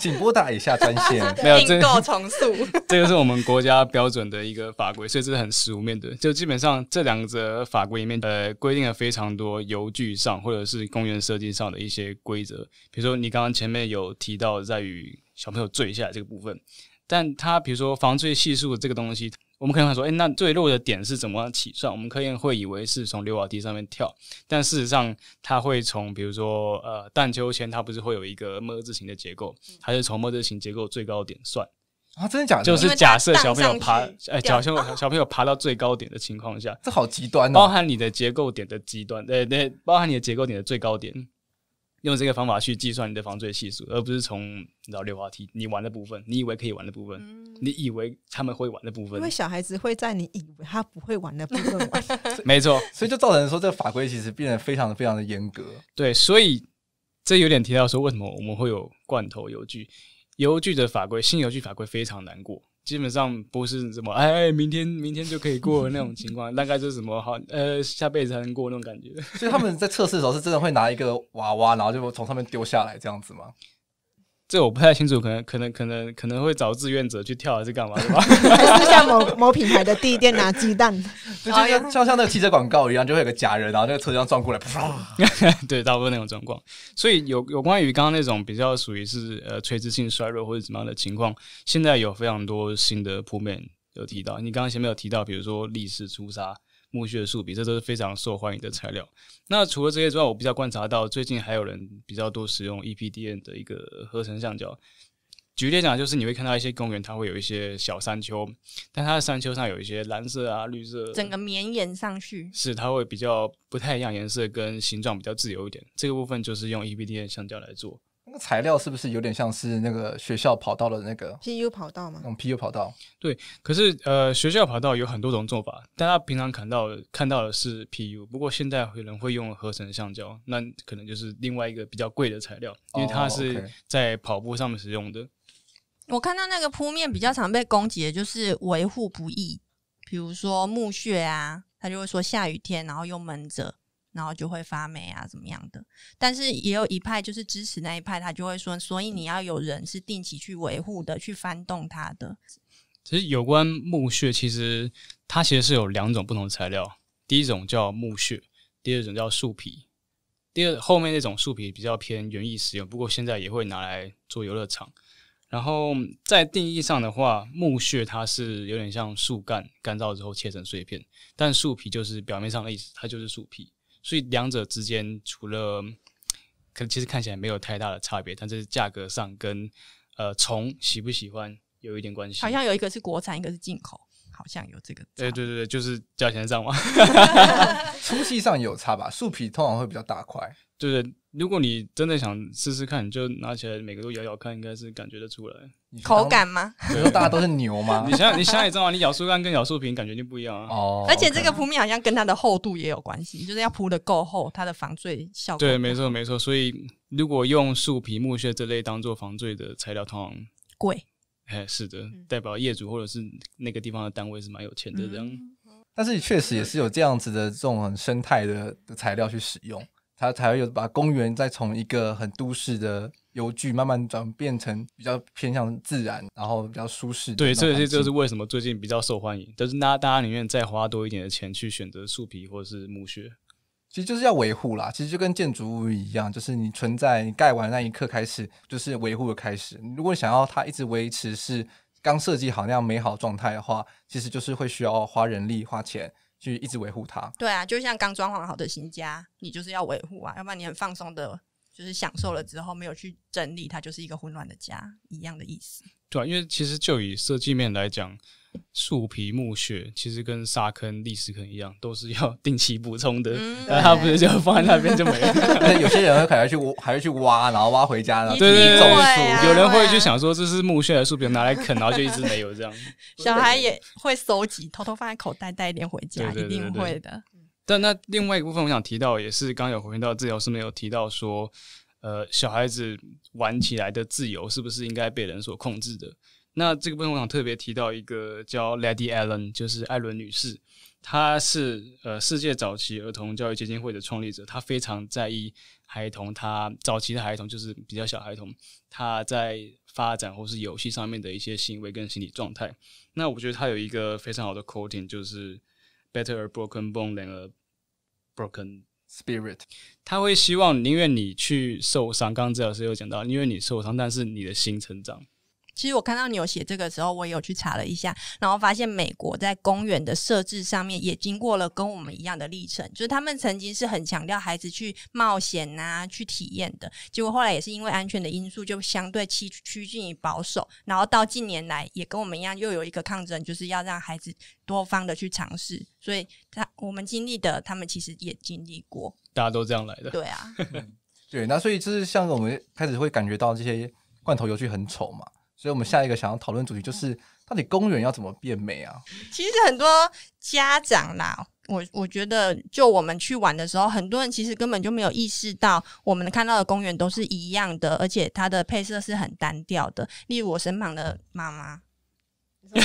[SPEAKER 2] 请拨打以下专线。订 购重塑，这个是我们国家标准的一个法规，所以这是很实务面对。就基本上这两则法规里面，呃，规定了非常多邮具上或者是公园设计上的一些规则。比如说你刚刚前面有提到在于小朋友坠下来这个部分，但他比如说防坠系数这个东西。我们可以看说，哎，那最弱的点是怎么起算？我们科研会以为是从六瓦梯上面跳，但事实上它会从，比如说，呃，荡秋千，它不是会有一个“么”字形的结构，还是从“么”字形结构最高点算？啊，真的假的？就是假设小朋友爬，哎，假设小朋友爬到最高点的情况下，这好极端，包含你的结构点的极端，对对，包含你的结构点的最高点。用这个方法去计算你的防坠系数，而不是从老六滑梯你玩的部分，你以为可以玩的部分，你以为他们会玩的部分，因为小
[SPEAKER 4] 孩子会在你以为他不会玩的部分玩。
[SPEAKER 2] 没错，所以就造成说这个法规其实变得非常的非常的严格。对，所以这有点提到说，为什么我们会有罐头邮局，邮局的法规，新邮局法规非常难过。基本上不是什么哎哎，明天明天就可以过那种情况，大概就是什么好呃，下辈子才能过那种感觉。
[SPEAKER 1] 所以他们在测试的时
[SPEAKER 2] 候是真的会拿一个娃娃，然后就从上面丢下来这样子吗？这我不太清楚，可能可能可能可能会找志愿者去跳还是干嘛，的吧？还是像
[SPEAKER 4] 某某品牌的地垫店拿鸡蛋，就像
[SPEAKER 2] 像那个汽车广告一样，就会有个假人，然后那个车厢撞过来，对，大部分那种状况。所以有有关于刚刚那种比较属于是呃垂直性衰弱或者什么样的情况，现在有非常多新的铺面有提到。你刚刚前面有提到，比如说历史出沙。木屑的树皮，这都是非常受欢迎的材料。那除了这些之外，我比较观察到最近还有人比较多使用 e p d n 的一个合成橡胶。举例讲，就是你会看到一些公园，它会有一些小山丘，但它的山丘上有一些蓝色啊、绿色，整
[SPEAKER 3] 个绵延上去，
[SPEAKER 2] 是它会比较不太一样颜色跟形状比较自由一点。这个部分就是用 e p d n 橡胶来做。那材料是不是有点像是那个学校跑道的那个 PU
[SPEAKER 4] 跑道嘛？嗯
[SPEAKER 2] PU 跑道。对，可是呃，学校跑道有很多种做法，大家平常看到看到的是 PU，不过现在有人会用合成橡胶，那可能就是另外一个比较贵的材料，因为它是在跑步上面使用的。
[SPEAKER 3] 我看到那个铺面比较常被攻击的就是维护不易，比如说木屑啊，他就会说下雨天然后又闷着。然后就会发霉啊，怎么样的？但是也有一派就是支持那一派，他就会说，所以你要有人是定期去维护的，去翻动它的。
[SPEAKER 2] 其实有关木屑，其实它其实是有两种不同材料，第一种叫木屑，第二种叫树皮。第二后面那种树皮比较偏园艺使用，不过现在也会拿来做游乐场。然后在定义上的话，木屑它是有点像树干干燥之后切成碎片，但树皮就是表面上的意思，它就是树皮。所以两者之间除了可能其实看起来没有太大的差别，但是价格上跟呃虫喜不喜欢有一点关系。好
[SPEAKER 3] 像有一个是国产，一个是进口，好像有这个。
[SPEAKER 2] 对对对，就是价钱上嘛，粗细上有差吧？树皮通常会比较大块，就是。如果你真的想试试看，你就拿起来每个都咬咬看，应该是感觉得出来。口感吗？你说大家都是牛吗？你想想，你想也知道你咬树干跟咬树皮感觉就不一样啊。哦。而且这个铺
[SPEAKER 3] 面好像跟它的厚度也有关系，就是要铺的够厚，它的防坠效果。对，没
[SPEAKER 2] 错没错。所以如果用树皮、木屑这类当做防坠的材料，通常贵。哎，是的，代表业主或者是那个地方的单位是蛮有钱的人。
[SPEAKER 1] 但是确实也是有这样子的这种很生态的的材料去使用。它才会有把公园再从一个很都市的游具慢慢转变成比较偏向自然，然后比较舒适。对，所以这就是
[SPEAKER 2] 为什么最近比较受欢迎。但是，那大家宁愿再花多一点的钱去选择树皮或者是木屑。其实就是要维护啦。
[SPEAKER 1] 其实就跟建筑物一样，就是你存在，你盖完那一刻开始就是维护的开始。如果想要它一直维持是刚设计好那样美好状态的话，其实就是会需要花人力花钱。去一直维护它，
[SPEAKER 3] 对啊，就像刚装潢好的新家，你就是要维护啊，要不然你很放松的，就是享受了之后没有去整理，它就是一个混乱的家一样的意思。
[SPEAKER 2] 对，啊，因为其实就以设计面来讲。树皮、木屑其实跟沙坑、砾石坑一样，都是要 定期补充的。那它不是就放在那边就没？有些人可能去挖，还会去挖，然后挖回家，然后对种树。有人会去想说，这是木屑的树皮拿来啃，然后就一直没有这样。
[SPEAKER 3] 小孩也会收集，偷偷放在口袋，带一点回家，一定会的。
[SPEAKER 2] 但那另外一个部分，我想提到，也是刚有回到自由是没有提到说，呃，小孩子玩起来的自由是不是应该被人所控制的？那这个部分我想特别提到一个叫 Lady Allen，就是艾伦女士，她是呃世界早期儿童教育基金会的创立者，她非常在意孩童，她早期的孩童就是比较小孩童，她在发展或是游戏上面的一些行为跟心理状态。那我觉得她有一个非常好的 quoting，就是 Better a broken bone than a broken spirit。她会希望宁愿你去受伤，刚刚这老师有讲到，宁愿你受伤，但是你的心成长。
[SPEAKER 3] 其实我看到你有写这个时候，我有去查了一下，然后发现美国在公园的设置上面也经过了跟我们一样的历程，就是他们曾经是很强调孩子去冒险啊，去体验的，结果后来也是因为安全的因素，就相对趋趋近于保守。然后到近年来，也跟我们一样，又有一个抗争，就是要让孩子多方的去尝试。所以他我们经历的，他们其实也经历
[SPEAKER 2] 过，大家都这样来的。
[SPEAKER 3] 对啊，
[SPEAKER 1] 对，那所以就是像我们开始会感觉到这些罐头游戏很丑嘛。所以，我们下一个想要讨论主题就是，到底公园要怎么变美啊？
[SPEAKER 3] 其实很多家长啦，我我觉得，就我们去玩的时候，很多人其实根本就没有意识到，我们看到的公园都是一样的，而且它的配色是很单调的。例如我身旁的妈妈，对，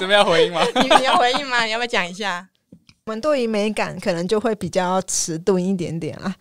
[SPEAKER 2] 怎么样回应吗？你
[SPEAKER 3] 你要回应吗？
[SPEAKER 4] 你要不要讲一下？我们对于美感可能就会比较迟钝一点
[SPEAKER 1] 点啊。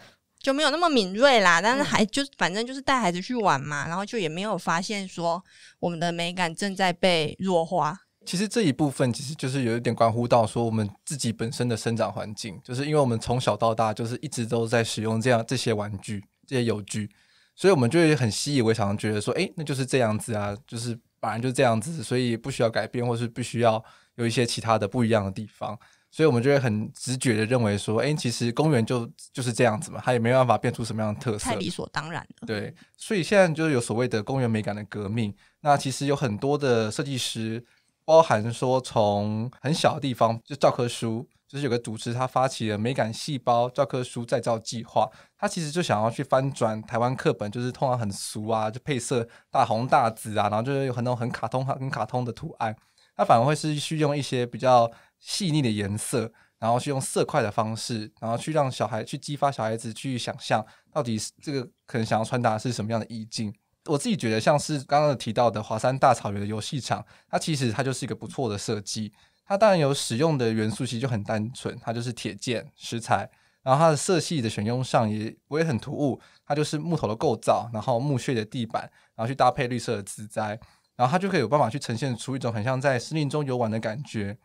[SPEAKER 3] 就没有那么敏锐啦，但是还就反正就是带孩子去玩嘛，然后就也没有发现说我们的美感正在被弱化。
[SPEAKER 1] 其实这一部分其实就是有一点关乎到说我们自己本身的生长环境，就是因为我们从小到大就是一直都在使用这样这些玩具、这些游具，所以我们就会很习以为常，觉得说哎，那就是这样子啊，就是反正就这样子，所以不需要改变，或是不需要有一些其他的不一样的地方。所以我们就会很直觉的认为说，哎，其实公园就就是这样子嘛，它也没办法变出什么样的特色，太理所
[SPEAKER 3] 当然了。对，
[SPEAKER 1] 所以现在就是有所谓的公园美感的革命。那其实有很多的设计师，包含说从很小的地方，就教科书，就是有个组织，他发起了美感细胞教科书再造计划。他其实就想要去翻转台湾课本，就是通常很俗啊，就配色大红大紫啊，然后就是有很多很卡通、很卡通的图案。他反而会是去用一些比较。细腻的颜色，然后去用色块的方式，然后去让小孩去激发小孩子去想象，到底这个可能想要传达是什么样的意境？我自己觉得，像是刚刚提到的华山大草原的游戏场，它其实它就是一个不错的设计。它当然有使用的元素，其实就很单纯，它就是铁件、石材，然后它的色系的选用上也我也很突兀，它就是木头的构造，然后木屑的地板，然后去搭配绿色的植栽，然后它就可以有办法去呈现出一种很像在森林中游玩的感觉。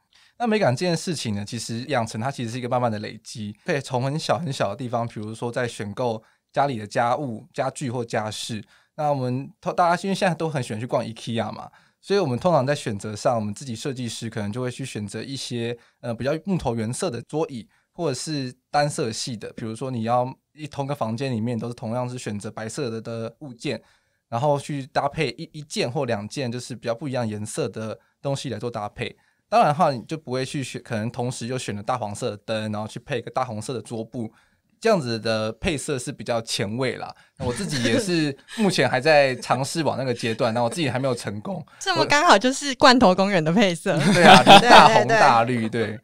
[SPEAKER 1] 那美感这件事情呢，其实养成它其实是一个慢慢的累积，可以从很小很小的地方，比如说在选购家里的家务、家具或家饰。那我们通大家因为现在都很喜欢去逛 IKEA 嘛，所以我们通常在选择上，我们自己设计师可能就会去选择一些呃比较木头原色的桌椅，或者是单色系的，比如说你要一同个房间里面都是同样是选择白色的的物件，然后去搭配一一件或两件就是比较不一样颜色的东西来做搭配。当然的话，你就不会去选，可能同时就选了大黄色的灯，然后去配一个大红色的桌布，这样子的配色是比较前卫啦。我自己也是目前还在尝试往那个阶段，那我自己还没有成功。这刚
[SPEAKER 3] 好就是罐头公园的配色。对啊，大红大
[SPEAKER 1] 绿，对，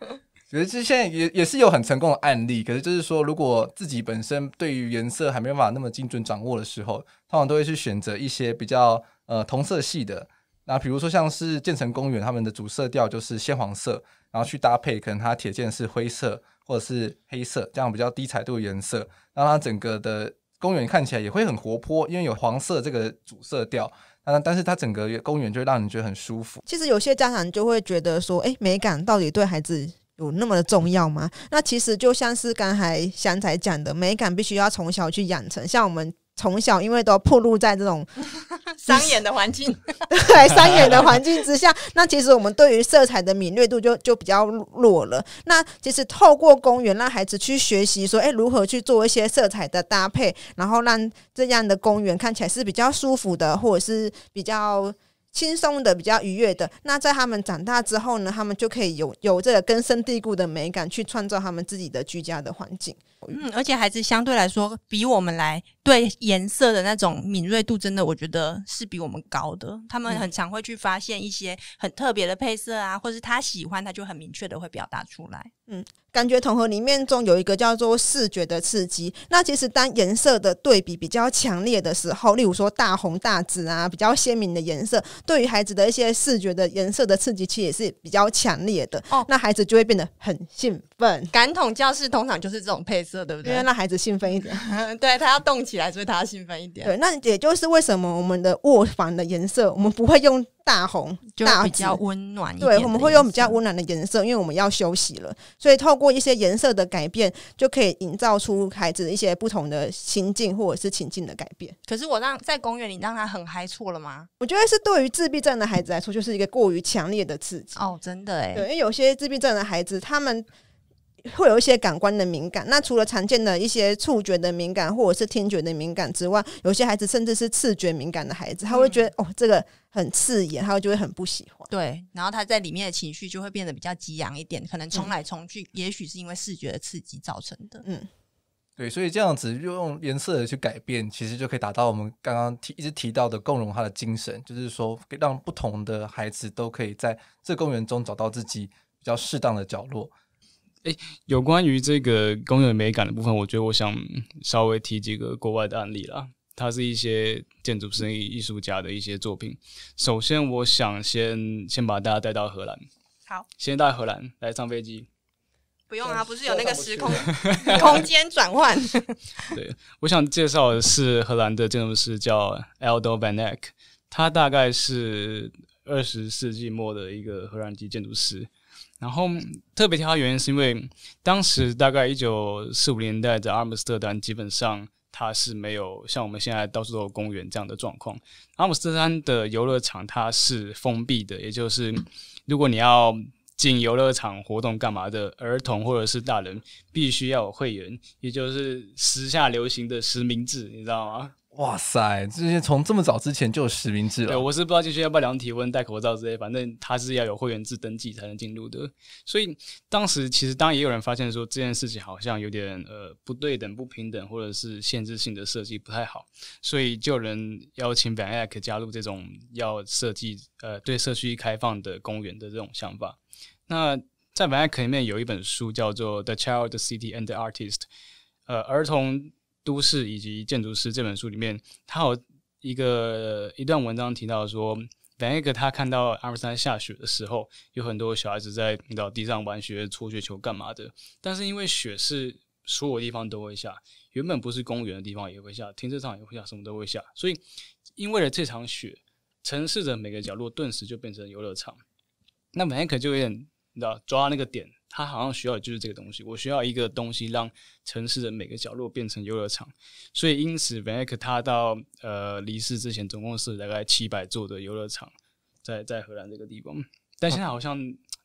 [SPEAKER 1] 可 是现在也也是有很成功的案例。可是就是说，如果自己本身对于颜色还没办法那么精准掌握的时候，通常都会去选择一些比较呃同色系的。那比如说像是建成公园，他们的主色调就是鲜黄色，然后去搭配可能它铁件是灰色或者是黑色，这样比较低彩度的颜色，让它整个的公园看起来也会很活泼，因为有黄色这个主色调，嗯，但是它整个公园就会让人觉得很舒服。
[SPEAKER 4] 其实有些家长就会觉得说，哎，美感到底对孩子有那么的重要吗？那其实就像是刚才香仔讲的，美感必须要从小去养成，像我们。从小，因为都暴露在这种
[SPEAKER 3] 伤 眼的环境，对伤眼的环
[SPEAKER 4] 境之下，那其实我们对于色彩的敏锐度就就比较弱了。那其实透过公园，让孩子去学习说，哎，如何去做一些色彩的搭配，然后让这样的公园看起来是比较舒服的，或者是比较轻松的、比较愉悦的。那在他们长大之后呢，他们就可以有有这个根深蒂固的美感，去创造他们自己的居家的环境。
[SPEAKER 3] 嗯，而且孩子相对来说比我们来对颜色的那种敏锐度，真的我觉得是比我们高的。他们很常会去发现一些很特别的配色啊，或是他喜欢，他就很明确的会表达出来。嗯，
[SPEAKER 4] 感觉统合里面中有一个叫做视觉的刺激。那其实当颜色的对比比较强烈的时候，例如说大红大紫啊，比较鲜明的颜色，对于孩子的一些视觉的颜色的刺激，其实也是比较强烈的。哦，那孩子就会变得很兴奋。
[SPEAKER 3] 感统教室通常就是这种配色，对不对？因为让孩
[SPEAKER 4] 子兴奋一点，
[SPEAKER 3] 对他要动起来，所以他要兴奋一点。对，那
[SPEAKER 4] 也就是为什么我们的卧房的颜色，我们不会用。大红就比较温
[SPEAKER 3] 暖，对，我们
[SPEAKER 4] 会用比较温暖的颜色，因为我们要休息了，所以透过一些颜色的改变，就可以营造出孩子的一些不同的心境或者是情境的改变。
[SPEAKER 3] 可是我让在公园里让他很嗨错了吗？
[SPEAKER 4] 我觉得是对于自闭症的孩子来说，就是一个过于强烈的刺激。哦，真的哎，对，因为有些自闭症的孩子他们。会有一些感官的敏感，那除了常见的一些触觉的敏感或者是听觉的敏感之外，有些孩子甚至是视觉敏感的孩子，他会觉得哦这个很刺眼，他就会很不喜欢。
[SPEAKER 3] 对，然后他在里面的情绪就会变得比较激昂一点，可能冲来冲去，也许是因为视觉的刺激造成的。嗯，
[SPEAKER 1] 对，所以这样子用颜色去改变，其实就可以达到我们刚刚提一直提到的共融他的精神，就是说让不同的孩子都可以在这公园中找到自己比较适当的角落。
[SPEAKER 2] 哎，有关于这个公园美感的部分，我觉得我想稍微提几个国外的案例啦。它是一些建筑师、艺术家的一些作品。首先，我想先先把大家带到荷兰。好，先带荷兰来上飞机。
[SPEAKER 3] 不用啊，不是有那个时空 空间转换？
[SPEAKER 2] 对，我想介绍的是荷兰的建筑师叫 Aldo van e c k 他大概是二十世纪末的一个荷兰籍建筑师。然后特别挑的原因是因为，当时大概一九四五年代在阿姆斯特丹，基本上它是没有像我们现在到处都有公园这样的状况。阿姆斯特丹的游乐场它是封闭的，也就是如果你要进游乐场活动干嘛的，儿童或者是大人必须要有会员，也就是时下流行的实名制，你知道吗？哇
[SPEAKER 1] 塞！这些从这么早之前就有实名制了。对，
[SPEAKER 2] 我是不知道这些要不要量体温、戴口罩之类，反正他是要有会员制登记才能进入的。所以当时其实，当然也有人发现说这件事情好像有点呃不对等、不平等，或者是限制性的设计不太好，所以就有人邀请 Eck 加入这种要设计呃对社区开放的公园的这种想法。那在 Van Eck 里面有一本书叫做《The Child City and the Artist》，呃，儿童。《都市以及建筑师》这本书里面，他有一个一段文章提到说本艾 n 他看到阿尔山下雪的时候，有很多小孩子在找地上玩雪、搓雪球干嘛的。但是因为雪是所有地方都会下，原本不是公园的地方也会下，停车场也会下，什么都会下。所以，因为了这场雪，城市的每个角落顿时就变成游乐场。那本艾 n 就有点。知道抓那个点，他好像需要的就是这个东西。我需要一个东西，让城市的每个角落变成游乐场。所以，因此 Vanek 他到呃离世之前，总共是大概七百座的游乐场，在在荷兰这个地方。但现在好像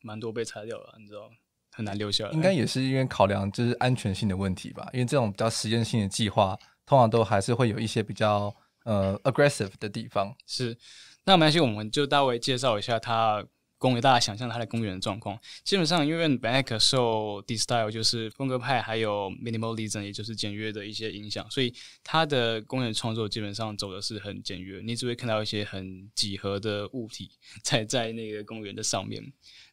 [SPEAKER 2] 蛮多被拆掉了，你知道，很难留下来。应该也
[SPEAKER 1] 是因为考量就是安全性的问题吧。因为这种比较实验
[SPEAKER 2] 性的计划，通常都还是会有一些比较呃 aggressive 的地方。是，那没关系，我们就大为介绍一下他。供大家想象他的公园的状况，基本上因为 b 艾 c k 受 Distyle 就是风格派，还有 Minimalism 也就是简约的一些影响，所以他的公园创作基本上走的是很简约。你只会看到一些很几何的物体在在那个公园的上面。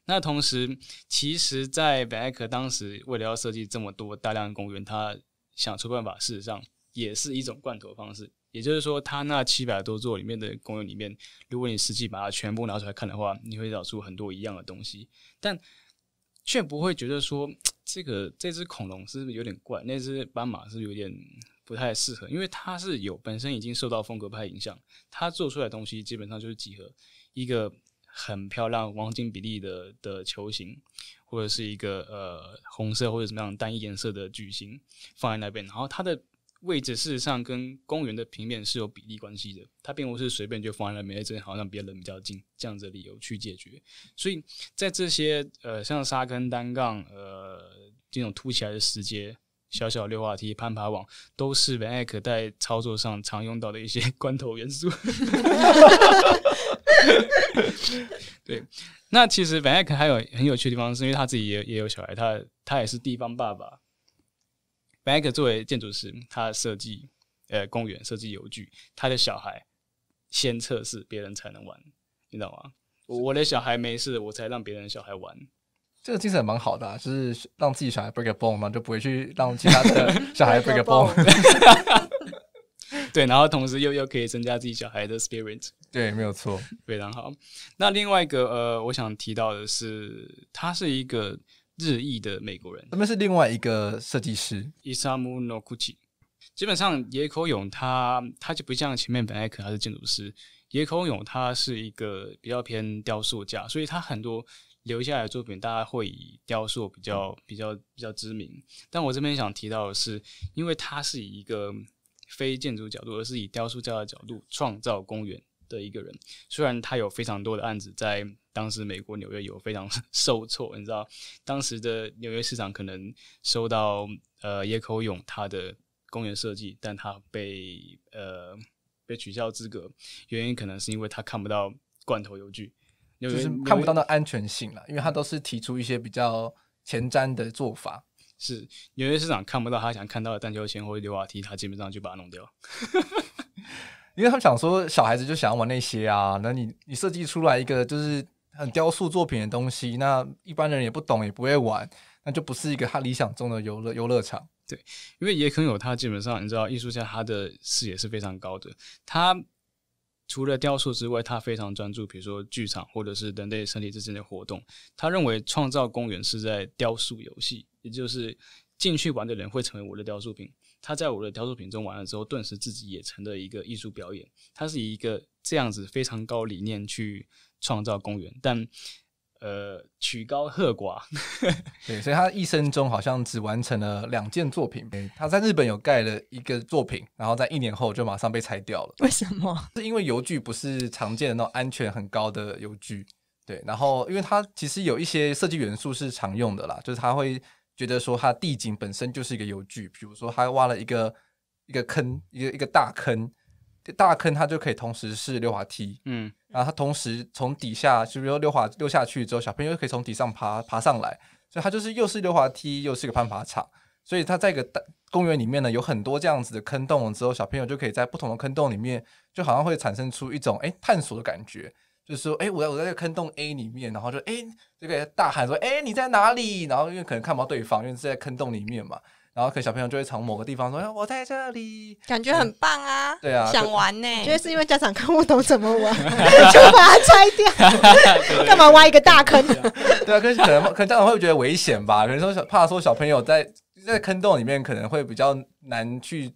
[SPEAKER 2] 那同时，其实，在 b 艾 c k 当时为了要设计这么多大量公园，他想出办法，事实上也是一种罐头方式。也就是说，他那七百多座里面的公园里面，如果你实际把它全部拿出来看的话，你会找出很多一样的东西，但却不会觉得说这个这只恐龙是不是有点怪，那只斑马是有点不太适合，因为它是有本身已经受到风格派影响，它做出来东西基本上就是几何，一个很漂亮黄金比例的的球形，或者是一个呃红色或者怎么样单一颜色的矩形放在那边，然后它的。位置事实上跟公园的平面是有比例关系的，它并不是随便就放在每一这好像别人比较近这样的理由去解决。所以在这些呃，像沙坑、单杠、呃这种凸起来的石阶、小小溜滑梯、攀爬网，都是 v a n c k 在操作上常用到的一些 关头元素。对，那其实 v a n c k 还有很有趣的地方，是因为他自己也也有小孩，他他也是地方爸爸。b a n k e 作为建筑师，他设计呃公园设计邮具，他的小孩先测试，别人才能玩，你知道吗？我的小孩没事，我才让别人小孩玩，
[SPEAKER 1] 这个精神蛮好的，就是让自己小孩 break a bone 嘛，就不会去让其他的小孩 break a bone。
[SPEAKER 2] 对，然后同时又又可以增加自己小孩的 spirit。对，没有错，非常好。那另外一个呃，我想提到的是，它是一个。日裔的美国人，
[SPEAKER 1] 他们是另外一个设计师。
[SPEAKER 2] 伊萨姆诺库奇。基本上野口勇他他就不像前面本艾克，他是建筑师，野口勇他是一个比较偏雕塑家，所以他很多留下来的作品，大家会以雕塑比较比较比较知名。但我这边想提到的是，因为他是以一个非建筑角度，而是以雕塑家的角度创造公园的一个人。虽然他有非常多的案子在。当时美国纽约有非常 受挫，你知道，当时的纽约市场可能受到呃野口勇他的公园设计，但他被呃被取消资格，原因可能是因为他看不到罐头邮局，就是看不到
[SPEAKER 1] 那安全性了，因为他都是提出一些比
[SPEAKER 2] 较前瞻的做法，是纽约市场看不到他想看到的但跳先或溜滑梯，他基本上就把它弄掉，因为他们想说小孩子就想要玩那些
[SPEAKER 1] 啊，那你你设计出来一个就是。很雕塑作品的东西，那一般人也不懂，也不会玩，那就不是一个他理想中的游乐游乐场。
[SPEAKER 2] 对，因为也可能有他，基本上你知道，艺术家他的视野是非常高的。他除了雕塑之外，他非常专注，比如说剧场或者是人类身体之间的活动。他认为创造公园是在雕塑游戏，也就是进去玩的人会成为我的雕塑品。他在我的雕塑品中玩了之后，顿时自己也成了一个艺术表演。他是以一个这样子非常高理念去。创造公园，但呃，曲高和寡，
[SPEAKER 1] 对，所以他一生中好像只完成了两件作品。他在日本有盖了一个作品，然后在一年后就马上被拆掉了。为什么？是因为邮局不是常见的那种安全很高的邮局，对。然后，因为它其实有一些设计元素是常用的啦，就是他会觉得说，他地景本身就是一个邮局，比如说他挖了一个一个坑，一个一个大坑，大坑它就可以同时是溜滑梯，嗯。然后他同时从底下，就比如说溜滑溜下去之后，小朋友又可以从底上爬爬上来，所以他就是又是溜滑梯，又是个攀爬场。所以他在一个大公园里面呢，有很多这样子的坑洞，之后小朋友就可以在不同的坑洞里面，就好像会产生出一种哎探索的感觉，就是说哎，我我在这个坑洞 A 里面，然后就哎这个大喊说哎你在哪里？然后因为可能看不到对方，因为是在坑洞里面嘛。然后，可能小朋友就会从某个地方，说：“
[SPEAKER 3] 我在这里，感觉很棒啊！”对啊，想玩呢。觉得是因为家长看不懂怎么玩，就把它拆掉。干嘛挖一个大坑？
[SPEAKER 1] 对啊，可是可能 可能家长会觉得危险吧？可能说，怕说小朋友在在坑洞里面可能会比较难去，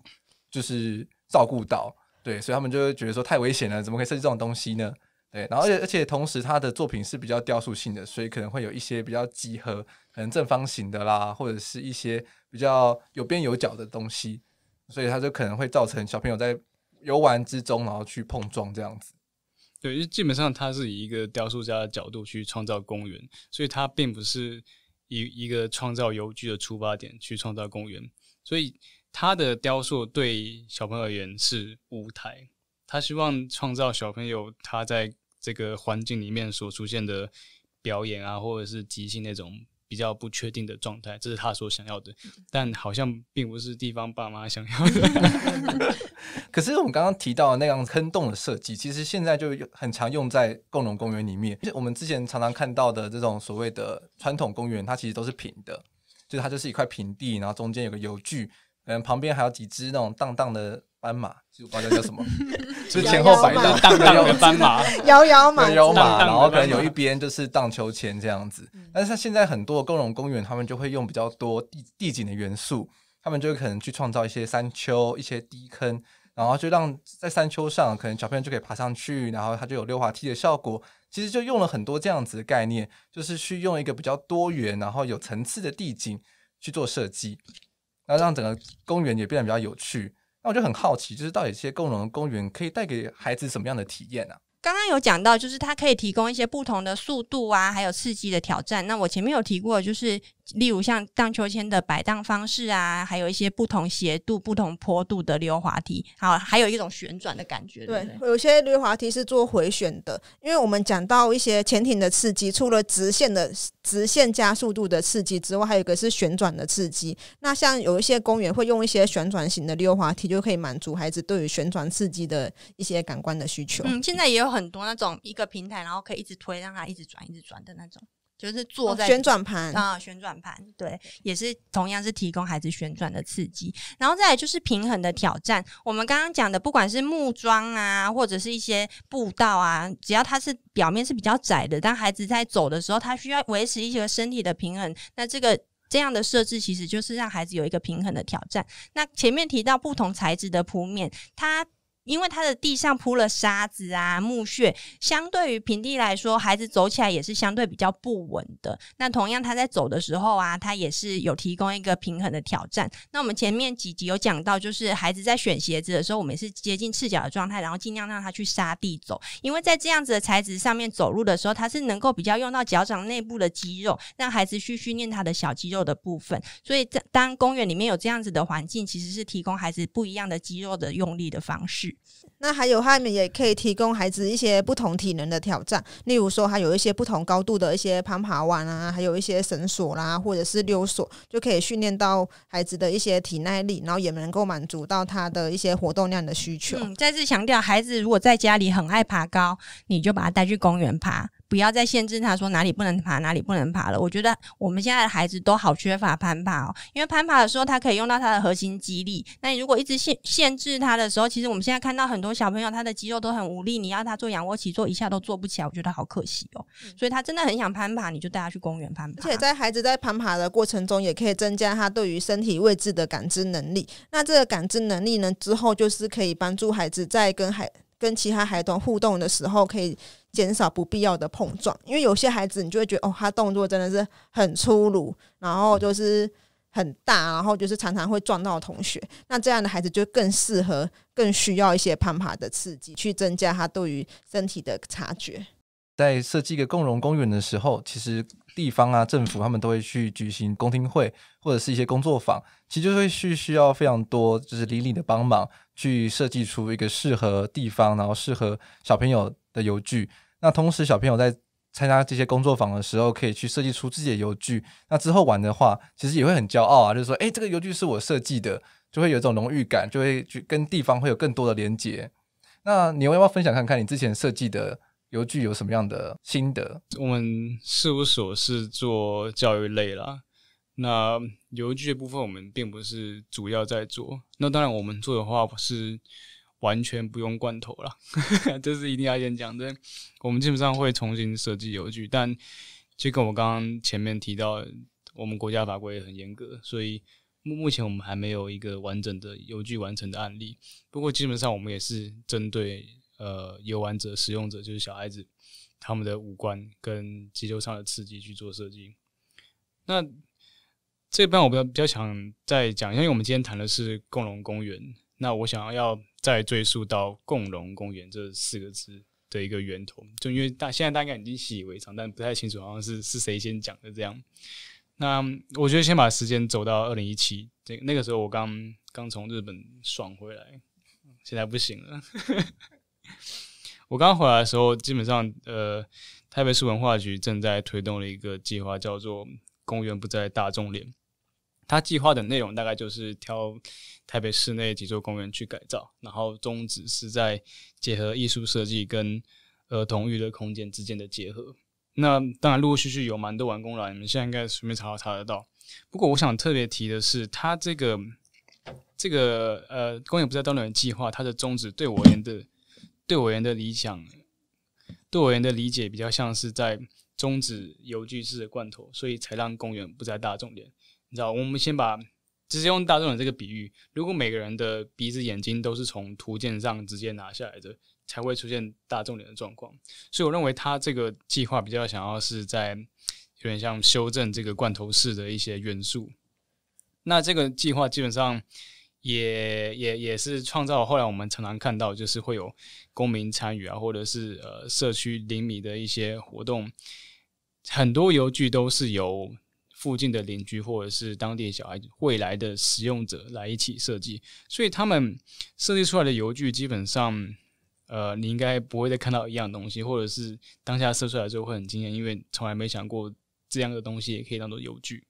[SPEAKER 1] 就是照顾到。对，所以他们就会觉得说太危险了，怎么可以设计这种东西呢？对，然后而且而且同时，他的作品是比较雕塑性的，所以可能会有一些比较几何，可能正方形的啦，或者是一些比较有边有角的东西，所以他就可能会造成小朋友在游玩之中，然后去碰撞这样子。
[SPEAKER 2] 对，就基本上他是以一个雕塑家的角度去创造公园，所以他并不是以一个创造游具的出发点去创造公园，所以他的雕塑对小朋友而言是舞台，他希望创造小朋友他在。这个环境里面所出现的表演啊，或者是即兴那种比较不确定的状态，这是他所想要的，但好像并不是地方爸妈想要的。可是我们刚刚提到那样坑洞的设计，其实现在就
[SPEAKER 1] 很常用在共融公园里面。就我们之前常常看到的这种所谓的传统公园，它其实都是平的，就是它就是一块平地，然后中间有个游具，嗯，旁边还有几只那种荡荡的。斑马，就知道叫什么，就前后摆，荡荡的斑马，摇摇马，摇马，然后可能有一边就是荡秋千这样子。但是像现在很多公共公园，他们就会用比较多地地景的元素，他们就可能去创造一些山丘、一些低坑，然后就让在山丘上，可能小朋友就可以爬上去，然后它就有溜滑梯的效果。其实就用了很多这样子的概念，就是去用一个比较多元，然后有层次的地景去做设计，然后让整个公园也变得比较有趣。那我就很好奇，就是到底这些共农公园可以带给孩子什么样的体验呢？
[SPEAKER 3] 刚刚有讲到，就是它可以提供一些不同的速度啊，还有刺激的挑战。那我前面有提过，就是。例如像荡秋千的摆荡方式啊，还有一些不同斜度、不同坡度的溜滑梯，好，还有一种旋转的感觉。对，
[SPEAKER 4] 有些溜滑梯是做回旋的，因为我们讲到一些潜艇的刺激，除了直线的直线加速度的刺激之外，还有一个是旋转的刺激。那像有一些公园会用一些旋转型的溜滑梯，就可以满足孩子对于旋转刺激的一些感官的需求。嗯，现
[SPEAKER 3] 在也有很多那种一个平台，然后可以一直推，让它一直转、一直转的那种。就是坐在旋转盘啊，旋转盘，对，也是同样是提供孩子旋转的刺激。然后再来就是平衡的挑战。我们刚刚讲的，不管是木桩啊，或者是一些步道啊，只要它是表面是比较窄的，当孩子在走的时候，他需要维持一些身体的平衡，那这个这样的设置其实就是让孩子有一个平衡的挑战。那前面提到不同材质的铺面，它。因为它的地上铺了沙子啊、木屑，相对于平地来说，孩子走起来也是相对比较不稳的。那同样，他在走的时候啊，他也是有提供一个平衡的挑战。那我们前面几集有讲到，就是孩子在选鞋子的时候，我们也是接近赤脚的状态，然后尽量让他去沙地走，因为在这样子的材质上面走路的时候，他是能够比较用到脚掌内部的肌肉，让孩子去训练他的小肌肉的部分。所以，当公园里面有这样子的环境，其实是提供孩子不一样的肌肉的用力的方式。
[SPEAKER 4] 那还有，他们也可以提供孩子一些不同体能的挑战，例如说，还有一些不同高度的一些攀爬网啊，还有一些绳索啦，或者是溜索，就可以训练到孩子的一些体耐力，然后也能够满足到他的一些活动量的需求。
[SPEAKER 3] 再次强调，孩子如果在家里很爱爬高，你就把他带去公园爬。不要再限制他说哪里不能爬，哪里不能爬了。我觉得我们现在的孩子都好缺乏攀爬哦，因为攀爬的时候他可以用到他的核心肌力。那你如果一直限限制他的时候，其实我们现在看到很多小朋友他的肌肉都很无力。你要他做仰卧起坐一下都做不起来，我觉得好可惜哦。所以他真的很想攀爬，你就带他去公园攀爬。而且在孩
[SPEAKER 4] 子在攀爬的过程中，也可以增加他对于身体位置的感知能力。那这个感知能力呢，之后就是可以帮助孩子在跟海跟其他孩童互动的时候可以。减少不必要的碰撞，因为有些孩子你就会觉得哦，他动作真的是很粗鲁，然后就是很大，然后就是常常会撞到同学。那这样的孩子就更适合、更需要一些攀爬的刺激，去增加他对于身体的察觉。
[SPEAKER 1] 在设计一个共融公园的时候，其实地方啊、政府他们都会去举行公听会或者是一些工作坊，其实就会去需要非常多就是邻里的帮忙，去设计出一个适合地方，然后适合小朋友的游具。那同时，小朋友在参加这些工作坊的时候，可以去设计出自己的邮局。那之后玩的话，其实也会很骄傲啊，就是说，哎，这个邮局是我设计的，就会有一种荣誉感，就会去跟地方会有更多的连接。那你要不要分享看看你之前设计的邮具有什么样的心得？
[SPEAKER 2] 我们事务所是做教育类啦，那邮局的部分我们并不是主要在做。那当然，我们做的话是。完全不用罐头了，这是一定要先讲的。我们基本上会重新设计油具，但就跟我们刚刚前面提到，我们国家法规也很严格，所以目目前我们还没有一个完整的油具完成的案例。不过基本上我们也是针对呃游玩者、使用者，就是小孩子，他们的五官跟肌肉上的刺激去做设计。那这班我比较比较想再讲，一下，因为我们今天谈的是共荣公园，那我想要。再追溯到“共荣公园”这四个字的一个源头，就因为大现在大概已经习以为常，但不太清楚，好像是是谁先讲的这样。那我觉得先把时间走到二零一七，这那个时候我刚刚从日本爽回来，现在不行了。我刚回来的时候，基本上呃，台北市文化局正在推动了一个计划，叫做“公园不在大众脸”。他计划的内容大概就是挑台北市内几座公园去改造，然后宗旨是在结合艺术设计跟儿童娱乐空间之间的结合。那当然，陆陆续续有蛮多完工了，你们现在应该随便查查得到。不过，我想特别提的是，他这个这个呃公园不在当乐园计划，它的宗旨对我而言的，对我而言的理想，对我而言的理解，比较像是在终止邮局式的罐头，所以才让公园不再大众点。你知道，我们先把直接用大众点这个比喻，如果每个人的鼻子、眼睛都是从图鉴上直接拿下来的，才会出现大众脸的状况。所以，我认为他这个计划比较想要是在有点像修正这个罐头式的一些元素。那这个计划基本上也也也是创造，后来我们常常看到就是会有公民参与啊，或者是呃社区邻里的一些活动，很多邮局都是由。附近的邻居或者是当地小孩未来的使用者来一起设计，所以他们设计出来的邮具基本上，呃，你应该不会再看到一样东西，或者是当下设出来之后会很惊艳，因为从来没想过这样的东西也可以当做邮具。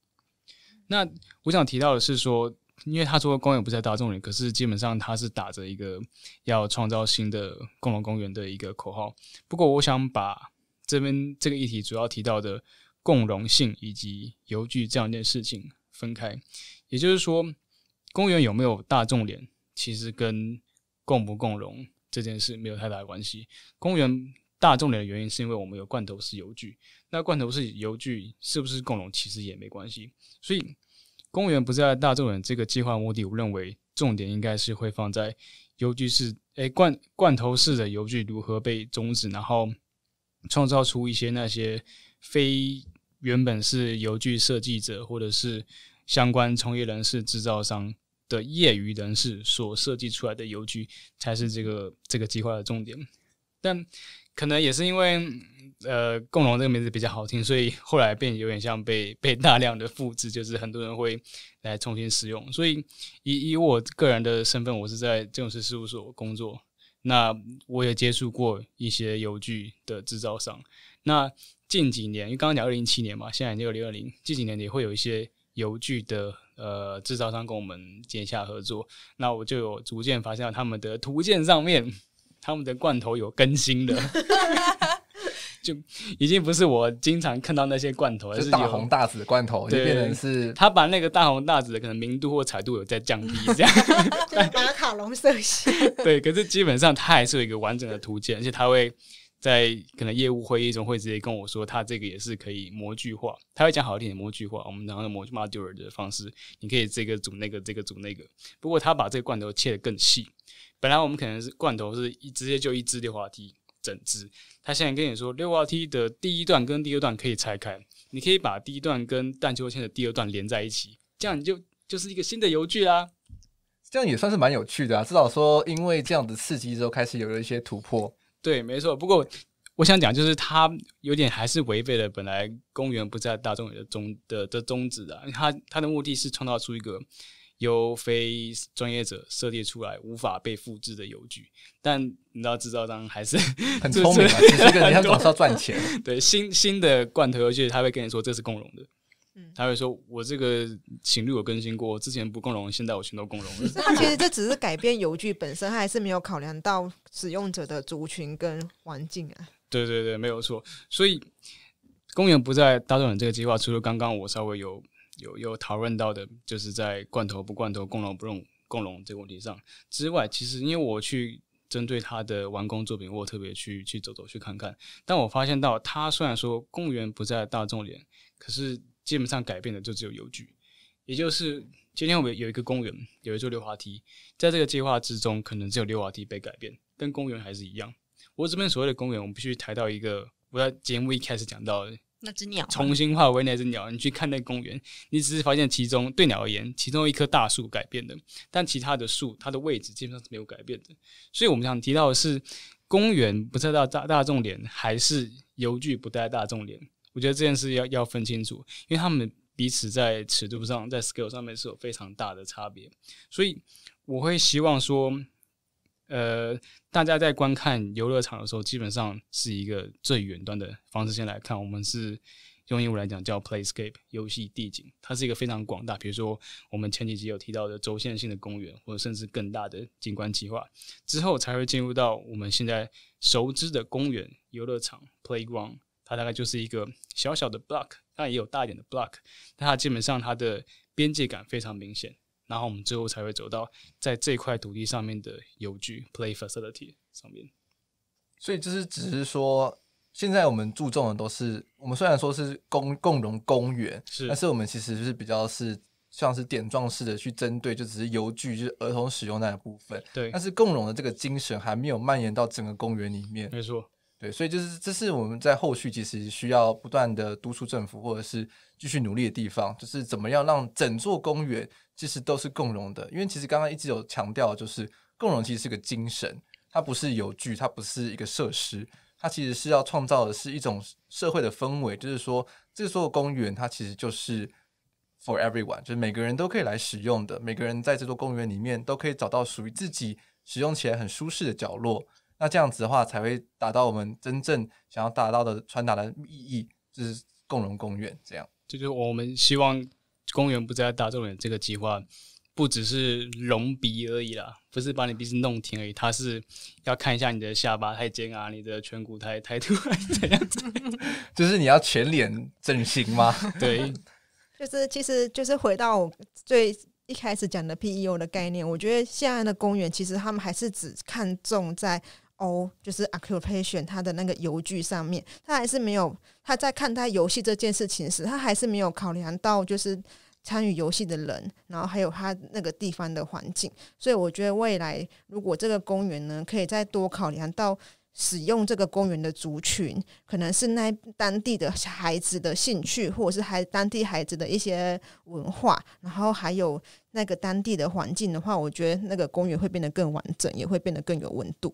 [SPEAKER 2] 那我想提到的是说，因为他说公园不在大众里，可是基本上他是打着一个要创造新的共同公园的一个口号。不过，我想把这边这个议题主要提到的。共荣性以及油局这样一件事情分开，也就是说，公园有没有大众脸，其实跟共不共荣这件事没有太大的关系。公园大众脸的原因，是因为我们有罐头式油局，那罐头式油局是不是共荣，其实也没关系。所以，公园不在大众脸这个计划目的，我认为重点应该是会放在油局是诶罐罐头式的油局如何被终止，然后创造出一些那些非。原本是邮具设计者或者是相关从业人士、制造商的业余人士所设计出来的邮具，才是这个这个计划的重点。但可能也是因为呃“共荣”这个名字比较好听，所以后来变有点像被被大量的复制，就是很多人会来重新使用。所以以以我个人的身份，我是在证券事务所工作，那我也接触过一些邮具的制造商。那近几年，因为刚刚讲二零一七年嘛，现在已经二零二零。近几年也会有一些油具的呃制造商跟我们接下合作。那我就有逐渐发现他们的图鉴上面，他们的罐头有更新的，就已经不是我经常看到那些罐头，而是大红大紫的罐头，就变成是他把那个大红大紫的可能明度或彩度有在降低，这样
[SPEAKER 4] 就打卡龙色系。
[SPEAKER 2] 对，可是基本上它还是有一个完整的图鉴，而且他会。在可能业务会议中会直接跟我说，他这个也是可以模具化。他会讲好一点的模具化，我们然后模具模具的方式，你可以这个组那个这个组那个。不过他把这个罐头切的更细，本来我们可能是罐头是一直接就一支六滑梯整支，他现在跟你说六滑梯的第一段跟第二段可以拆开，你可以把第一段跟荡秋千的第二段连在一起，这样你就就是一个新的油锯啦。这样也算是蛮有
[SPEAKER 1] 趣的啊，至少说因为这样的刺激之
[SPEAKER 2] 后开始有了一些突破。对，没错。不过我想讲，就是它有点还是违背了本来公园不在大众的宗的的宗旨的。他他的目的是创造出一个由非专业者设计出来无法被复制的邮局，但你知道制造商还是 很聪明，他主要是要赚钱。对，新新的罐头邮局，他会跟你说这是共荣的。他会说：“我这个情侣有更新过，之前不共融，现在我全都共融了。
[SPEAKER 4] ”他其实这只是改变邮局本身，他还是没有考量到使用者的族群跟环境啊。
[SPEAKER 2] 对对对，没有错。所以，公园不在大众脸这个计划，除了刚刚我稍微有有有讨论到的，就是在罐头不罐头、共融不用共融这个问题上之外，其实因为我去针对他的完工作品，我特别去去走走、去看看，但我发现到他虽然说公园不在大众脸，可是。基本上改变的就只有邮局，也就是今天我们有一个公园，有一座溜滑梯，在这个计划之中，可能只有溜滑梯被改变，跟公园还是一样。我这边所谓的公园，我们必须抬到一个，我在节目一开始讲到的那
[SPEAKER 3] 只鸟重新
[SPEAKER 2] 化为那只鸟，你去看那公园，你只是发现其中对鸟而言，其中一棵大树改变的，但其他的树它的位置基本上是没有改变的。所以我们想提到的是，公园不带大大众脸，还是邮局不带大众脸？我觉得这件事要要分清楚，因为他们彼此在尺度上，在 scale 上面是有非常大的差别，所以我会希望说，呃，大家在观看游乐场的时候，基本上是一个最远端的方式先来看。我们是用英文来讲叫 play scape 游戏地景，它是一个非常广大。比如说，我们前几集有提到的轴线性的公园，或者甚至更大的景观计划之后，才会进入到我们现在熟知的公园游乐场 play ground。它大概就是一个小小的 block，那也有大一点的 block，但它基本上它的边界感非常明显。然后我们最后才会走到在这块土地上面的邮局 play facility 上面。所以就是只是说，
[SPEAKER 1] 现在我们注重的都是，我们虽然说是共共融公园，是，但是我们其实就是比较是像是点状式的去针对，就只是邮具，就是儿童使用那一部分。对，但是共融的这个精神还没有蔓延到整个公园里面。没错。对，所以就是这是我们在后续其实需要不断的督促政府，或者是继续努力的地方，就是怎么样让整座公园其实都是共融的。因为其实刚刚一直有强调，就是共融其实是个精神，它不是有具，它不是一个设施，它其实是要创造的是一种社会的氛围，就是说这座公园它其实就是 for everyone，就是每个人都可以来使用的，每个人在这座公园里面都可以找到属于自己使用起来很舒适的角落。那这样子的话，才会达到我们真正
[SPEAKER 2] 想要达到的传达的意义，就是共荣共愿这样。就是我们希望公园不再打众脸这个计划，不只是隆鼻而已啦，不是把你鼻子弄挺而已，它是要看一下你的下巴太尖啊，你的颧骨太太突然怎样？
[SPEAKER 1] 就是你要全脸整形吗？对，
[SPEAKER 4] 就是其实就是回到最一开始讲的 P E O 的概念，我觉得现在的公园其实他们还是只看重在。哦，就是 occupation，它的那个邮局上面，他还是没有他在看待游戏这件事情时，他还是没有考量到就是参与游戏的人，然后还有他那个地方的环境。所以我觉得未来如果这个公园呢，可以再多考量到使用这个公园的族群，可能是那当地的孩子的兴趣，或者是还当地孩子的一些文化，然后还有那个当地的环境的话，我觉得那个公园会变得更完整，也会变得更有温度。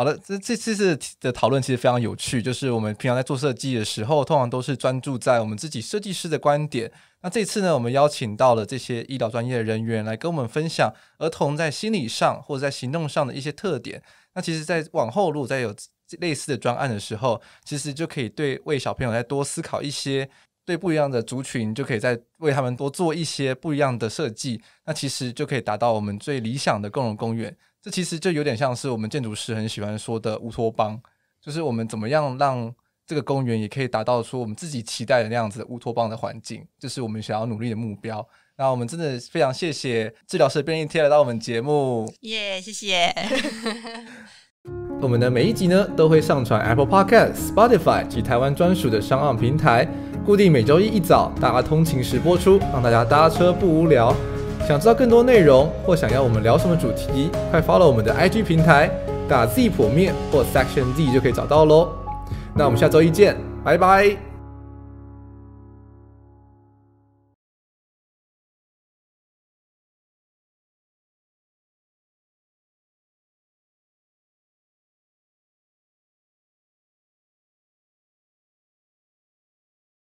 [SPEAKER 1] 好的，这这次的讨论其实非常有趣，就是我们平常在做设计的时候，通常都是专注在我们自己设计师的观点。那这次呢，我们邀请到了这些医疗专业人员来跟我们分享儿童在心理上或者在行动上的一些特点。那其实，在往后如果再有类似的专案的时候，其实就可以对为小朋友再多思考一些，对不一样的族群，就可以在为他们多做一些不一样的设计。那其实就可以达到我们最理想的共融公园。这其实就有点像是我们建筑师很喜欢说的乌托邦，就是我们怎么样让这个公园也可以达到说我们自己期待的那样子乌托邦的环境，这是我们想要努力的目标。那我们真的非常谢谢治疗师便利 n 贴来到我们节目，
[SPEAKER 3] 耶，谢谢。
[SPEAKER 1] 我们的每一集呢都会上传 Apple Podcast、Spotify 及台湾专属的商岸平台，固定每周一一早大家通勤时播出，让大家搭车不无聊。想知道更多内容，或想要我们聊什么主题，快 follow 我们的 IG 平台，打 z 普面或 section z 就可以找到喽。那我们下周一见，拜拜。